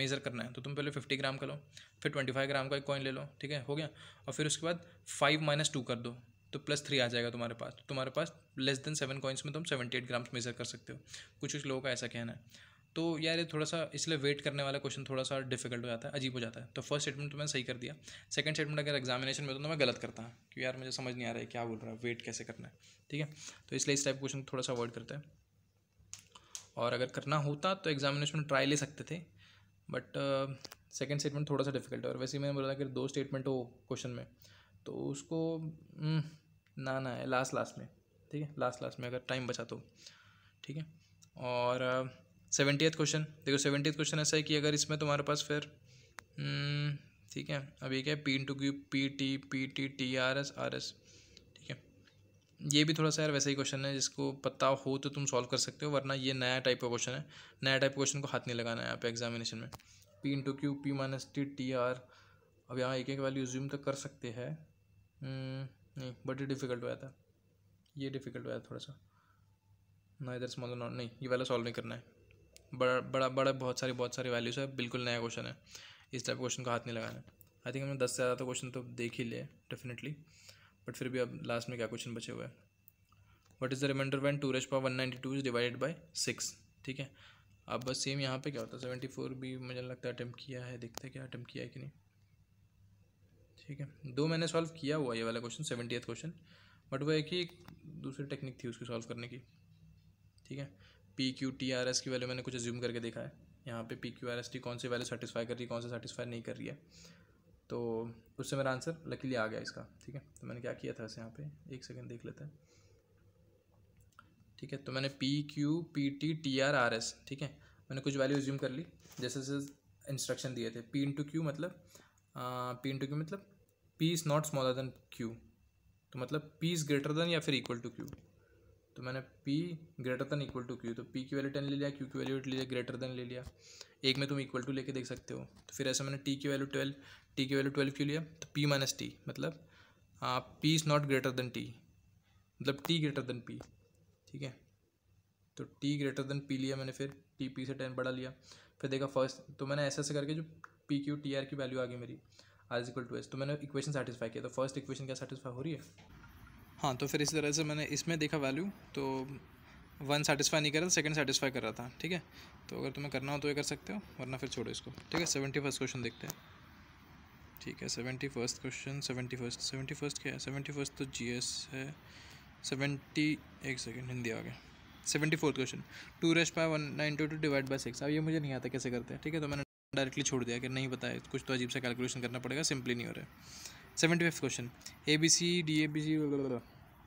measure करना है तो तुम पहले फिफ्टी ग्राम का लो फिर ट्वेंटी फाइव ग्राम का एक कॉइन ले लो ठीक है हो गया और फिर उसके बाद फाइव माइनस टू कर दो तो प्लस थ्री आ जाएगा तुम्हारे पास तो तुम्हारे पास लेस देन सेवन कॉइन्स में तुम सेवेंटी एट ग्राम्स मेज़र कर सकते हो कुछ कुछ लोगों का ऐसा कहना है तो यार ये थोड़ा सा इसलिए वेट करने वाला क्वेश्चन थोड़ा सा डिफिकल्ट हो जाता है अजीब हो जाता है तो फर्स्ट स्टेटमेंट तो मैंने सही कर दिया सेकंड स्टेटमेंट अगर एग्जामिनेशन में तो मैं गलत करता हूँ क्योंकि यार मुझे समझ नहीं आ रहा है क्या बोल रहा है वेट कैसे करना है ठीक है तो इसलिए इस टाइप क्वेश्चन थोड़ा सा अवॉइड करते हैं और अगर करना होता तो एग्जामिनेशन में ट्राई ले सकते थे बट सेकेंड स्टेटमेंट थोड़ा सा डिफिकल्ट है और वैसे ही मैंने बोला कि दो स्टेटमेंट हो क्वेश्चन में तो उसको हम्म, ना ना है लास्ट लास्ट में ठीक है लास्ट लास्ट में अगर टाइम बचा तो ठीक है और एथ क्वेश्चन देखो सेवेंटीथ क्वेश्चन ऐसा है कि अगर इसमें तुम्हारे पास फिर हम्म, ठीक है अब ये क्या है P into Q P T P T T R S R S ठीक है ये भी थोड़ा सा यार वैसे ही क्वेश्चन है जिसको पता हो तो तुम सॉल्व कर सकते हो वरना ये नया टाइप का क्वेश्चन है नया टाइप क्वेश्चन को हाथ नहीं लगाना है यहाँ पे एग्जामिनेशन में P into Q P minus T T R अब यहाँ एक एक वैल्यू ज्यूम तो कर सकते हैं हम्म, नहीं बट ये डिफ़िकल्ट हो जाता ये डिफ़िकल्ट हो था थोड़ा सा ना इधर स्मॉल नॉट नहीं ये वाला सॉल्व नहीं करना है बड़ा बड़ा बड़ा बहुत सारी बहुत सारी वैल्यूज़ है बिल्कुल नया क्वेश्चन है इस टाइप क्वेश्चन को हाथ नहीं लगाना आई थिंक हमने दस से ज़्यादा तो क्वेश्चन तो देख ही लिए डेफिनेटली बट फिर भी अब लास्ट में क्या क्वेश्चन बचे हुए हैं what is the remainder when two raised power one ninety two is divided by six ठीक है अब बस सेम यहाँ पे क्या होता है सेवेंटी फोर भी मुझे लगता है अटैम्प्ट किया है देखते हैं क्या अटैम्प्ट किया है कि नहीं ठीक है दो मैंने सॉल्व किया हुआ ये वाला क्वेश्चन सेवेंटी क्वेश्चन बट वो है कि एक दूसरी टेक्निक थी उसकी सॉल्व करने की ठीक है P Q T R S की वैल्यू मैंने कुछ एज्यूम करके देखा है यहाँ पे P Q R S T कौन सी वैल्यू सेटिस्फाई कर रही है कौन सा सेटिस्फाई नहीं कर रही है तो उससे मेरा आंसर लकीली आ गया इसका ठीक है तो मैंने क्या किया था इसे यहाँ पे एक सेकेंड देख लेते हैं ठीक है तो मैंने P Q P T T R R S ठीक है मैंने कुछ वैल्यू एज्यूम कर ली जैसे जैसे इंस्ट्रक्शन दिए थे पी इंटू क्यू मतलब पी इंटू क्यू मतलब P is not smaller than Q तो मतलब पी इज़ ग्रेटर देन या फिर इक्वल टू क्यू तो मैंने P greater than equal to Q तो P की वैल्यू टेन ले लिया Q की वैल्यू ले लिया ग्रेटर देन ले लिया एक में तुम इक्वल टू लेके देख सकते हो तो फिर ऐसे मैंने T की वैल्यू ट्वेल्व T की वैल्यू ट्वेल्व क्यों लिया तो P माइनस टी मतलब P is not greater than T मतलब टी ग्रेटर देन पी ठीक है तो टी ग्रेटर देन पी लिया मैंने फिर टी पी से टेन बढ़ा लिया फिर देखा फर्स्ट तो मैंने ऐसे ऐसे करके जो पी क्यू टी आर की वैल्यू आ गई मेरी R is equal to S तो मैंने इक्वेशन सेटिस्फाई किया तो फर्स्ट इक्वेशन क्या सेटिस्फाई हो रही है हाँ तो फिर इसी तरह से मैंने इसमें देखा वैल्यू तो वन सेटिस्फाई नहीं कर रहा सेकेंड सेटिस्फाई कर रहा था ठीक है तो अगर तुम्हें करना हो तो ये कर सकते हो वरना फिर छोड़ो इसको ठीक है सेवेंटी फर्स्ट क्वेश्चन देखते हैं ठीक है seventy first question seventy first seventy first क्या है सेवेंटी फर्स्ट तो जी एस है सेवेंटी एक सेकेंड हिंदी आ गया seventy fourth question two raised by one nine two two divide by six अब ये मुझे नहीं आता कैसे करते हैं ठीक है तो मैंने डायरेक्टली छोड़ दिया कि नहीं बताया कुछ तो अजीब सा कैलकुलेशन करना पड़ेगा सिंपली नहीं हो रहा है seventy fifth question A B C D A B C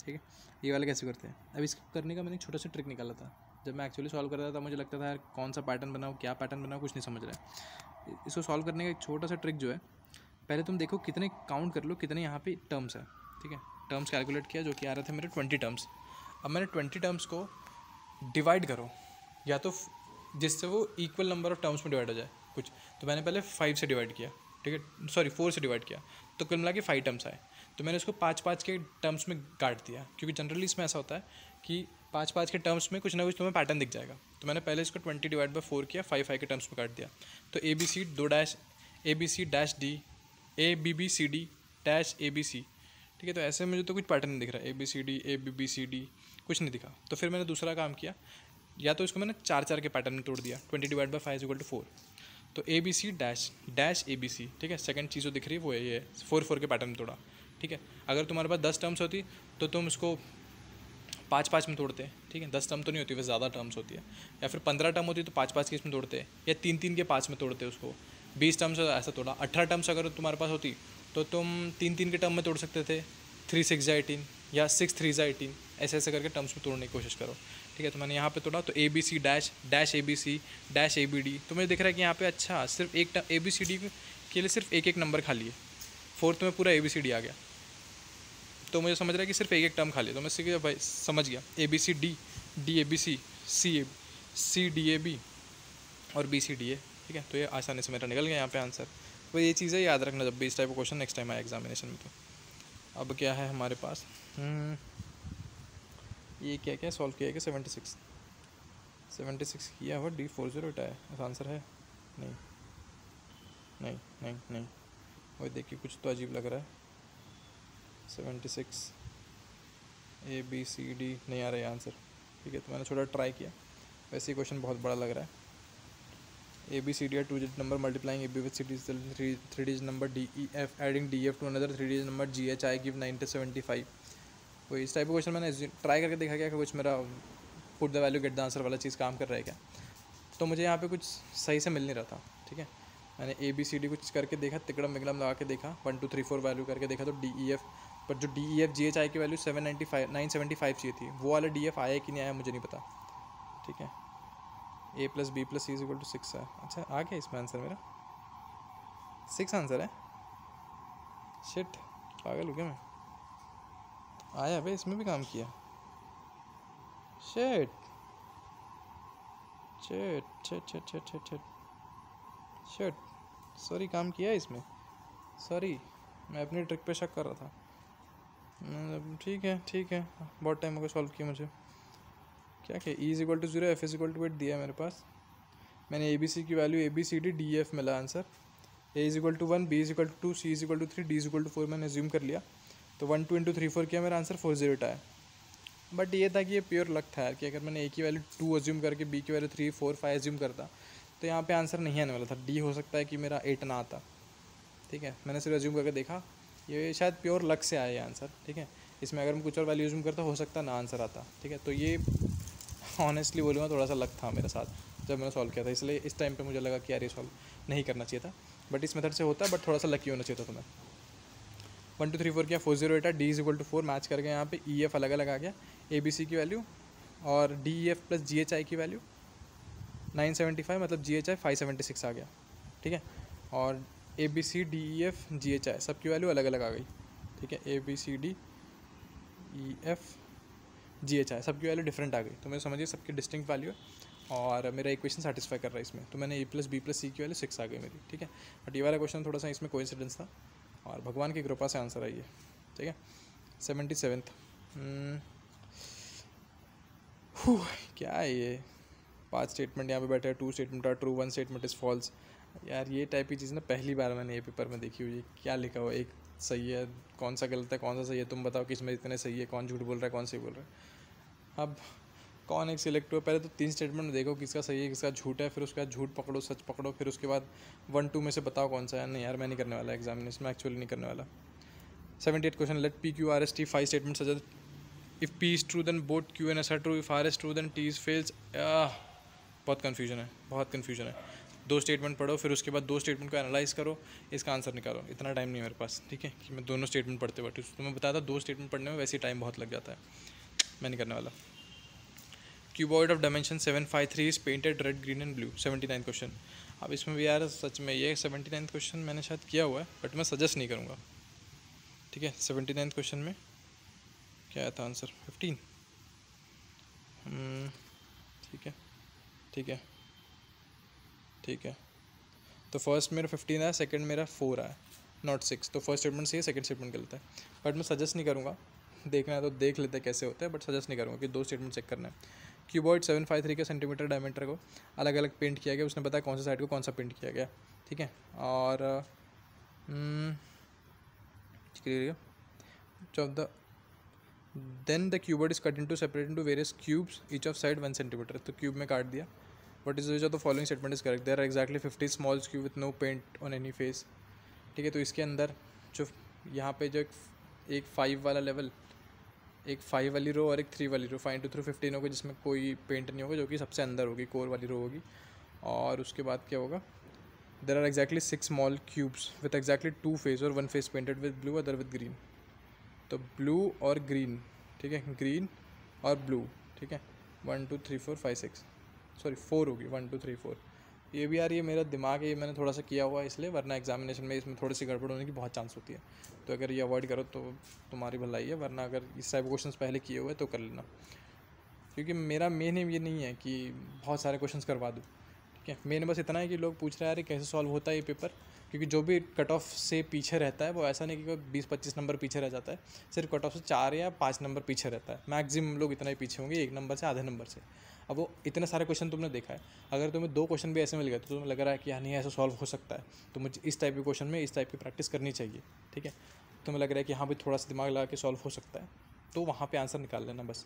ठीक है ये वाला कैसे करते हैं अब इसको करने का मैंने छोटा सा ट्रिक निकाला था जब मैं एक्चुअली सॉल्व कर रहा था मुझे लगता था यार कौन सा पैटर्न बनाओ क्या पैटर्न बनाओ कुछ नहीं समझ रहा है इसको सॉल्व करने का एक छोटा सा ट्रिक जो है पहले तुम देखो कितने काउंट कर लो कितने यहाँ पे टर्म्स है ठीक है टर्म्स कैलकुलेट किया जो कि आ रहे थे मेरे ट्वेंटी टर्म्स अब मैंने ट्वेंटी टर्म्स को डिवाइड करो या तो जिससे वो इक्वल नंबर ऑफ टर्म्स में डिवाइड हो जाए कुछ तो मैंने पहले फाइव से डिवाइड किया ठीक है सॉरी फोर से डिवाइड किया तो कुल मिला के फाइव टर्म्स आए तो मैंने उसको पाँच पाँच के टर्म्स में काट दिया क्योंकि जनरली इसमें ऐसा होता है कि पाँच पाँच के टर्म्स में कुछ ना कुछ तुम्हें पैटर्न दिख जाएगा तो मैंने पहले इसको ट्वेंटी डिवाइड बाई फोर किया फाइव फाइव के टर्म्स में काट दिया तो ए बी सी दो dash A B C dash D A B B C D dash A B C ठीक है तो ऐसे मुझे तो कुछ पैटर्न नहीं दिख रहा A B C D A B B C D कुछ नहीं दिखा तो फिर मैंने दूसरा काम किया या तो इसको मैंने चार चार के पैटर्न में तोड़ दिया twenty divide by five is equal to four तो A B C dash dash A B C ठीक है सेकंड चीज़ जो दिख रही है वो ये है फोर फोर के पैटर्न में तोड़ा ठीक है अगर तुम्हारे पास दस टर्म्स होती तो तुम उसको पाँच पाँच में तोड़ते ठीक है दस टर्म तो नहीं होती वैसे ज़्यादा टर्म्स होती है या फिर पंद्रह टर्म होती है तो पाँच पाँच के इसमें तोड़ते या तीन तीन के पाँच में तोड़ते उसको बीस टर्म्स ऐसा तोड़ा अठारह टर्म्स अगर तुम्हारे पास होती तो तुम तीन तीन के टर्म में तोड़ सकते थे थ्री सिक्स या एटीन या सिक्स थ्री ज़ा एटीन ऐसे ऐसे करके टर्म्स में तोड़ने की कोशिश करो ठीक है तो मैंने यहाँ पे तोड़ा तो A B C dash dash A B C dash A B D तो मुझे दिख रहा है कि यहाँ पे अच्छा सिर्फ एक ए बी सी डी के लिए सिर्फ एक एक नंबर खाली है फोर्थ में पूरा ए बी सी डी आ गया तो मुझे समझ रहा है कि सिर्फ एक एक टर्म खाली है तो मैं सीख भाई समझ गया A B C D D A B C C A C D A B और बी सी डी ए ठीक है तो ये आसानी से मेरा निकल गया यहाँ पे आंसर वो तो ये चीज़ें याद रखना जब भी इस टाइप का क्वेश्चन नेक्स्ट टाइम आए एग्जामिनेशन में तो अब क्या है हमारे पास हम्म, ये क्या क्या सॉल्व किया गया सेवेंटी सिक्स सेवेंटी सिक्स किया हुआ डी फोर जीरो हटाया ऐसा आंसर है नहीं नहीं नहीं नहीं वही देखिए कुछ तो अजीब लग रहा है seventy six A B C D नहीं आ रहा है आंसर ठीक है तो मैंने थोड़ा ट्राई किया वैसे क्वेश्चन बहुत बड़ा लग रहा है A B C D two digit number multiplying A B with cities three three digit number D E F adding D F to another three digit number G H I give nine two seventy five वही इस type का question मैंने try करके देखा क्या कुछ मेरा put the value get the answer वाला चीज़ काम कर रहा है क्या तो मुझे यहाँ पे कुछ सही से मिल नहीं रहा था ठीक है मैंने ए बी सी डी कुछ करके देखा तिकड़म विकड़म लगा के देखा one two three four value करके देखा तो डी ई एफ पर जो D E F G H I की value seven ninety five nine seventy five चाहिए थी वो वाला डी एफ आया कि नहीं आया मुझे नहीं पता ठीक है A plus B plus C is equal to six है अच्छा आ गया इसमें आंसर मेरा सिक्स आंसर है शिट पागल हो गया मैं आया भाई इसमें भी काम किया शेट शेट शेट शेट शेट शेट शेट शेट सॉरी काम किया इसमें सॉरी मैं अपनी ट्रिक पे शक कर रहा था मतलब ठीक है ठीक है बहुत टाइम हो गया सॉल्व किया मुझे क्या क्या E is equal to zero F is equal to eight दिया है मेरे पास मैंने ए बी सी की value A B C D D F मिला answer A is equal to one B is equal to two C is equal to three D is equal to four मैंने assume कर लिया तो one two into three four किया मेरा answer four zero आया but ये था कि ये प्योर लक था यार कि अगर मैंने ए की वैल्यू टू अज्यूम करके बी की value three four five assume करता तो यहाँ पे आंसर नहीं आने वाला था डी हो सकता है कि मेरा एट ना आता ठीक है मैंने सिर्फ अज्यूम करके देखा ये शायद प्योर लक से आया ये आंसर ठीक है इसमें अगर मैं कुछ और वैल्यू अज्यूम करता हो सकता ना आंसर आता ठीक है तो ये ऑनेस्टली बोलूँगा थोड़ा सा लक था मेरे साथ जब मैंने सॉल्व किया था इसलिए इस टाइम पर मुझे लगा कि यार ये सॉल्व नहीं करना चाहिए था बट इस मेथड से होता है बट थोड़ा सा लकी होना चाहिए था तुम्हें वन टू थ्री फोर किया four zero eight D is equal to four match करके यहाँ पे ई e, एफ अलग अलग आ गया ए बी सी की वैल्यू और D E F plus G H I की वैल्यू नाइन सेवेंटी फाइव मतलब G H I five seventy six आ गया ठीक है और A B C D E F G H I सबकी वैल्यू अलग अलग आ गई ठीक है A B C D E F G H I सबकी वैल्यू डिफरेंट आ गई तो मैं समझिए सबकी डिस्टिंग वैल्यू है और मेरा इक्वेशन सेटिस्फाई कर रहा है इसमें तो मैंने A plus B plus C की वैल्यू सिक्स आ गई मेरी ठीक है बट ये वाला क्वेश्चन थोड़ा सा इसमें कोइंसिडेंस था और भगवान की कृपा से आंसर आइए ठीक है सेवेंटी सेवेंथ हम्म। क्या है ये पांच स्टेटमेंट यहाँ पे बैठे two statement are true one statement is false यार ये टाइप की चीज़ ना पहली बार मैंने ये पेपर में देखी हुई है क्या लिखा हुआ एक सही है कौन सा गलत है कौन सा सही है तुम बताओ किस में इतने सही है कौन झूठ बोल रहा है कौन सही बोल रहा है अब कौन एक सिलेक्ट हुआ पहले तो तीन स्टेटमेंट देखो किसका सही है किसका झूठ है फिर उसके बाद झूठ पकड़ो सच पकड़ो फिर उसके बाद वन टू में से बताओ कौन सा है नहीं यार मैं नहीं करने वाला एग्जामिनेशन में एक्चुअली नहीं करने वाला seventy eight question let P Q R S T five statement suggest if P is true then both Q and S R true if R S true then T is false बहुत confusion है बहुत confusion है दो statement पढ़ो फिर उसके बाद दो स्टेटमेंट को एनालाइज करो इसका आंसर निकालो इतना टाइम नहीं है मेरे पास ठीक है कि मैं दोनों स्टेटमेंट पढ़ते बैठे तो मैं बताया था दो स्टेटमेंट पढ़ने में वैसे ही टाइम बहुत लग जाता है मैं नहीं करने वाला cuboid of dimension seven five three is painted red green and blue seventy nine question अब इसमें भी यार सच में ये सेवेंटी नाइन्थ क्वेश्चन मैंने शायद किया हुआ है बट मैं सजेस्ट नहीं करूँगा ठीक है सेवेंटी नाइन्थ क्वेश्चन में क्या आया था आंसर फिफ्टीन हम्म, ठीक है ठीक है ठीक है तो फर्स्ट मेरा फिफ्टीन आया सेकेंड मेरा फोर आया नॉट सिक्स तो फर्स्ट स्टेटमेंट सही है सेकेंड स्टेटमेंट गलत है बट मैं सजेस्ट नहीं करूँगा देखना है तो देख लेते कैसे होता है बट सजेस्ट नहीं करूँगा कि दो स्टेटमेंट चेक करना है क्यूबॉइड सेवन फाइव थ्री के सेंटीमीटर डायमीटर को अलग अलग पेंट किया गया उसने बताया कौन से साइड को कौन सा पेंट किया गया ठीक है और चौदह then the cuboid is cut into separate to various cubes each of side one centimetre तो क्यूब में काट दिया what is of the following statement is correct there are exactly fifty smalls cube with no paint on any face ठीक है तो इसके अंदर जो यहाँ पे जो एक फाइव वाला लेवल एक फाइव वाली रो और एक थ्री वाली row five two through fifteen होगी जिसमें कोई पेंट नहीं होगा जो कि सबसे अंदर होगी कोर वाली रो होगी और उसके बाद क्या होगा there are exactly six small cubes with exactly two face और one face painted with blue other with green तो ब्लू और ग्रीन ठीक है ग्रीन और ब्लू ठीक है one two three four five six sorry four होगी वन टू थ्री फोर ये भी यार ये मेरा दिमाग है ये मैंने थोड़ा सा किया हुआ है इसलिए वरना एग्जामिनेशन में इसमें थोड़ी सी गड़बड़ होने की बहुत चांस होती है तो अगर ये अवॉइड करो तो तुम्हारी भलाई है वरना अगर इस टाइप क्वेश्चन पहले किए हुए तो कर लेना क्योंकि मेरा मेन एम ये नहीं है कि बहुत सारे क्वेश्चन करवा दूँ ठीक है मेन बस इतना है कि लोग पूछ रहे हैं अरे कैसे सॉल्व होता है ये पेपर क्योंकि जो भी कट ऑफ से पीछे रहता है वो ऐसा नहीं कि कोई बीस पच्चीस नंबर पीछे रह जाता है सिर्फ कट ऑफ से चार या पाँच नंबर पीछे रहता है मैक्सिमम लोग इतना ही पीछे होंगे एक नंबर से आधे नंबर से अब वो इतने सारे क्वेश्चन तुमने देखा है अगर तुम्हें दो क्वेश्चन भी ऐसे मिल गए तो तुम्हें लग रहा है कि नहीं ऐसा सॉल्व हो सकता है तो मुझे इस टाइप के क्वेश्चन में इस टाइप की प्रैक्टिस करनी चाहिए ठीक है तुम्हें लग रहा है कि हाँ भाई थोड़ा सा दिमाग लगा के सॉल्व हो सकता है तो वहाँ पे आंसर निकाल लेना बस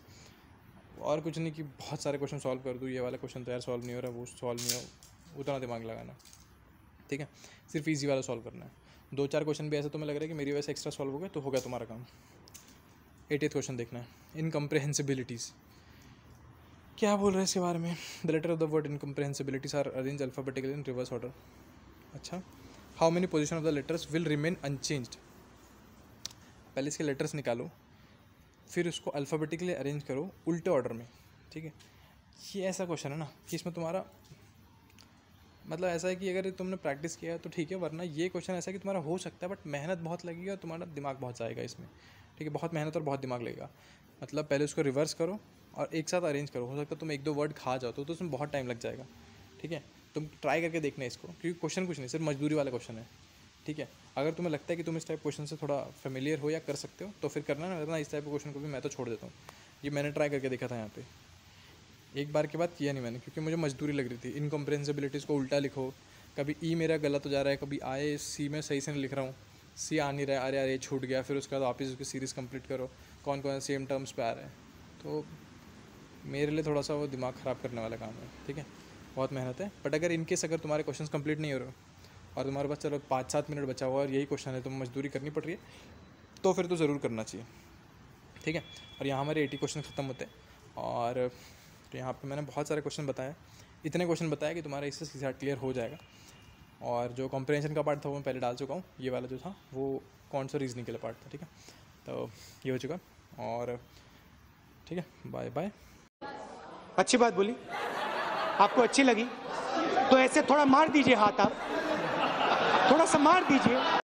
और कुछ नहीं कि बहुत सारे क्वेश्चन सॉल्व कर दूँ ये वाला क्वेश्चन तो यार सॉल्व नहीं हो रहा वो सॉल्व नहीं हो उतना दिमाग लगाना ठीक है सिर्फ ईजी वाला सॉल्व करना है दो चार क्वेश्चन भी ऐसे तुम्हें लग रहा है कि मेरी वजह से एक्स्ट्रा सॉल्व हो गया तो हो गया तुम्हारा काम एटीथ क्वेश्चन देखना है इनकम्प्रहेंसिबिलिटीज़ क्या बोल रहे हैं इसके बारे में the letter of the word incomprehensibilities are arrange alphabetically in reverse order अच्छा how many position of the letters will remain unchanged पहले इसके लेटर्स निकालो फिर उसको अल्फ़ाबेटिकली अरेंज करो उल्टे ऑर्डर में ठीक है ये ऐसा क्वेश्चन है ना कि इसमें तुम्हारा मतलब ऐसा है कि अगर तुमने प्रैक्टिस किया तो ठीक है वरना ये क्वेश्चन ऐसा है कि तुम्हारा हो सकता है बट मेहनत बहुत लगेगी और तुम्हारा दिमाग बहुत जाएगा इसमें ठीक है बहुत मेहनत और बहुत दिमाग लगेगा मतलब पहले उसको रिवर्स करो और एक साथ अरेंज करो हो सकता है तुम एक दो वर्ड खा जाओ तो, तो उसमें बहुत टाइम लग जाएगा ठीक है तुम ट्राई करके देखना इसको क्योंकि क्वेश्चन कुछ नहीं सिर्फ मजदूरी वाला क्वेश्चन है ठीक है अगर तुम्हें लगता है कि तुम इस टाइप क्वेश्चन से थोड़ा फेमिलियर हो या कर सकते हो तो फिर करना ना वरना इस टाइप के क्वेश्चन को भी मैं तो छोड़ देता हूँ ये मैंने ट्राई करके देखा था यहाँ पे एक बार के बाद किया नहीं मैंने क्योंकि मुझे मजदूरी लग रही थी इनकम्प्रेंसिबिलिटीज़ को उल्टा लिखो कभी ई e मेरा गलत हो जा रहा है कभी आए सी में सही से नहीं लिख रहा हूँ सी आ नहीं रहा है अरे अरे छूट गया फिर उसके बाद वापस उसकी सीरीज़ कंप्लीट करो कौन कौन सेम टर्म्स पे आ रहा है तो मेरे लिए थोड़ा सा वो दिमाग ख़राब करने वाला काम है ठीक है बहुत मेहनत है बट अगर इनकेस अगर तुम्हारे क्वेश्चन कंप्लीट नहीं हो रहे हो और तुम्हारे पास चलो पाँच सात मिनट बचा हुआ है और यही क्वेश्चन है तुम मजदूरी करनी पड़ रही है तो फिर तो ज़रूर करना चाहिए ठीक है और यहाँ हमारे एटी क्वेश्चन ख़त्म होते हैं और तो यहाँ पर मैंने बहुत सारे क्वेश्चन बताए इतने क्वेश्चन बताया कि तुम्हारा इससे सीधा क्लियर हो जाएगा और जो कॉम्प्रेंशन का पार्ट था वो मैं पहले डाल चुका हूँ ये वाला जो था वो कौन सा रीजनिंग के लिए पार्ट था ठीक है तो ये हो चुका और ठीक है बाय बाय अच्छी बात बोली आपको अच्छी लगी तो ऐसे थोड़ा मार दीजिए हाथ आप थोड़ा सा मार दीजिए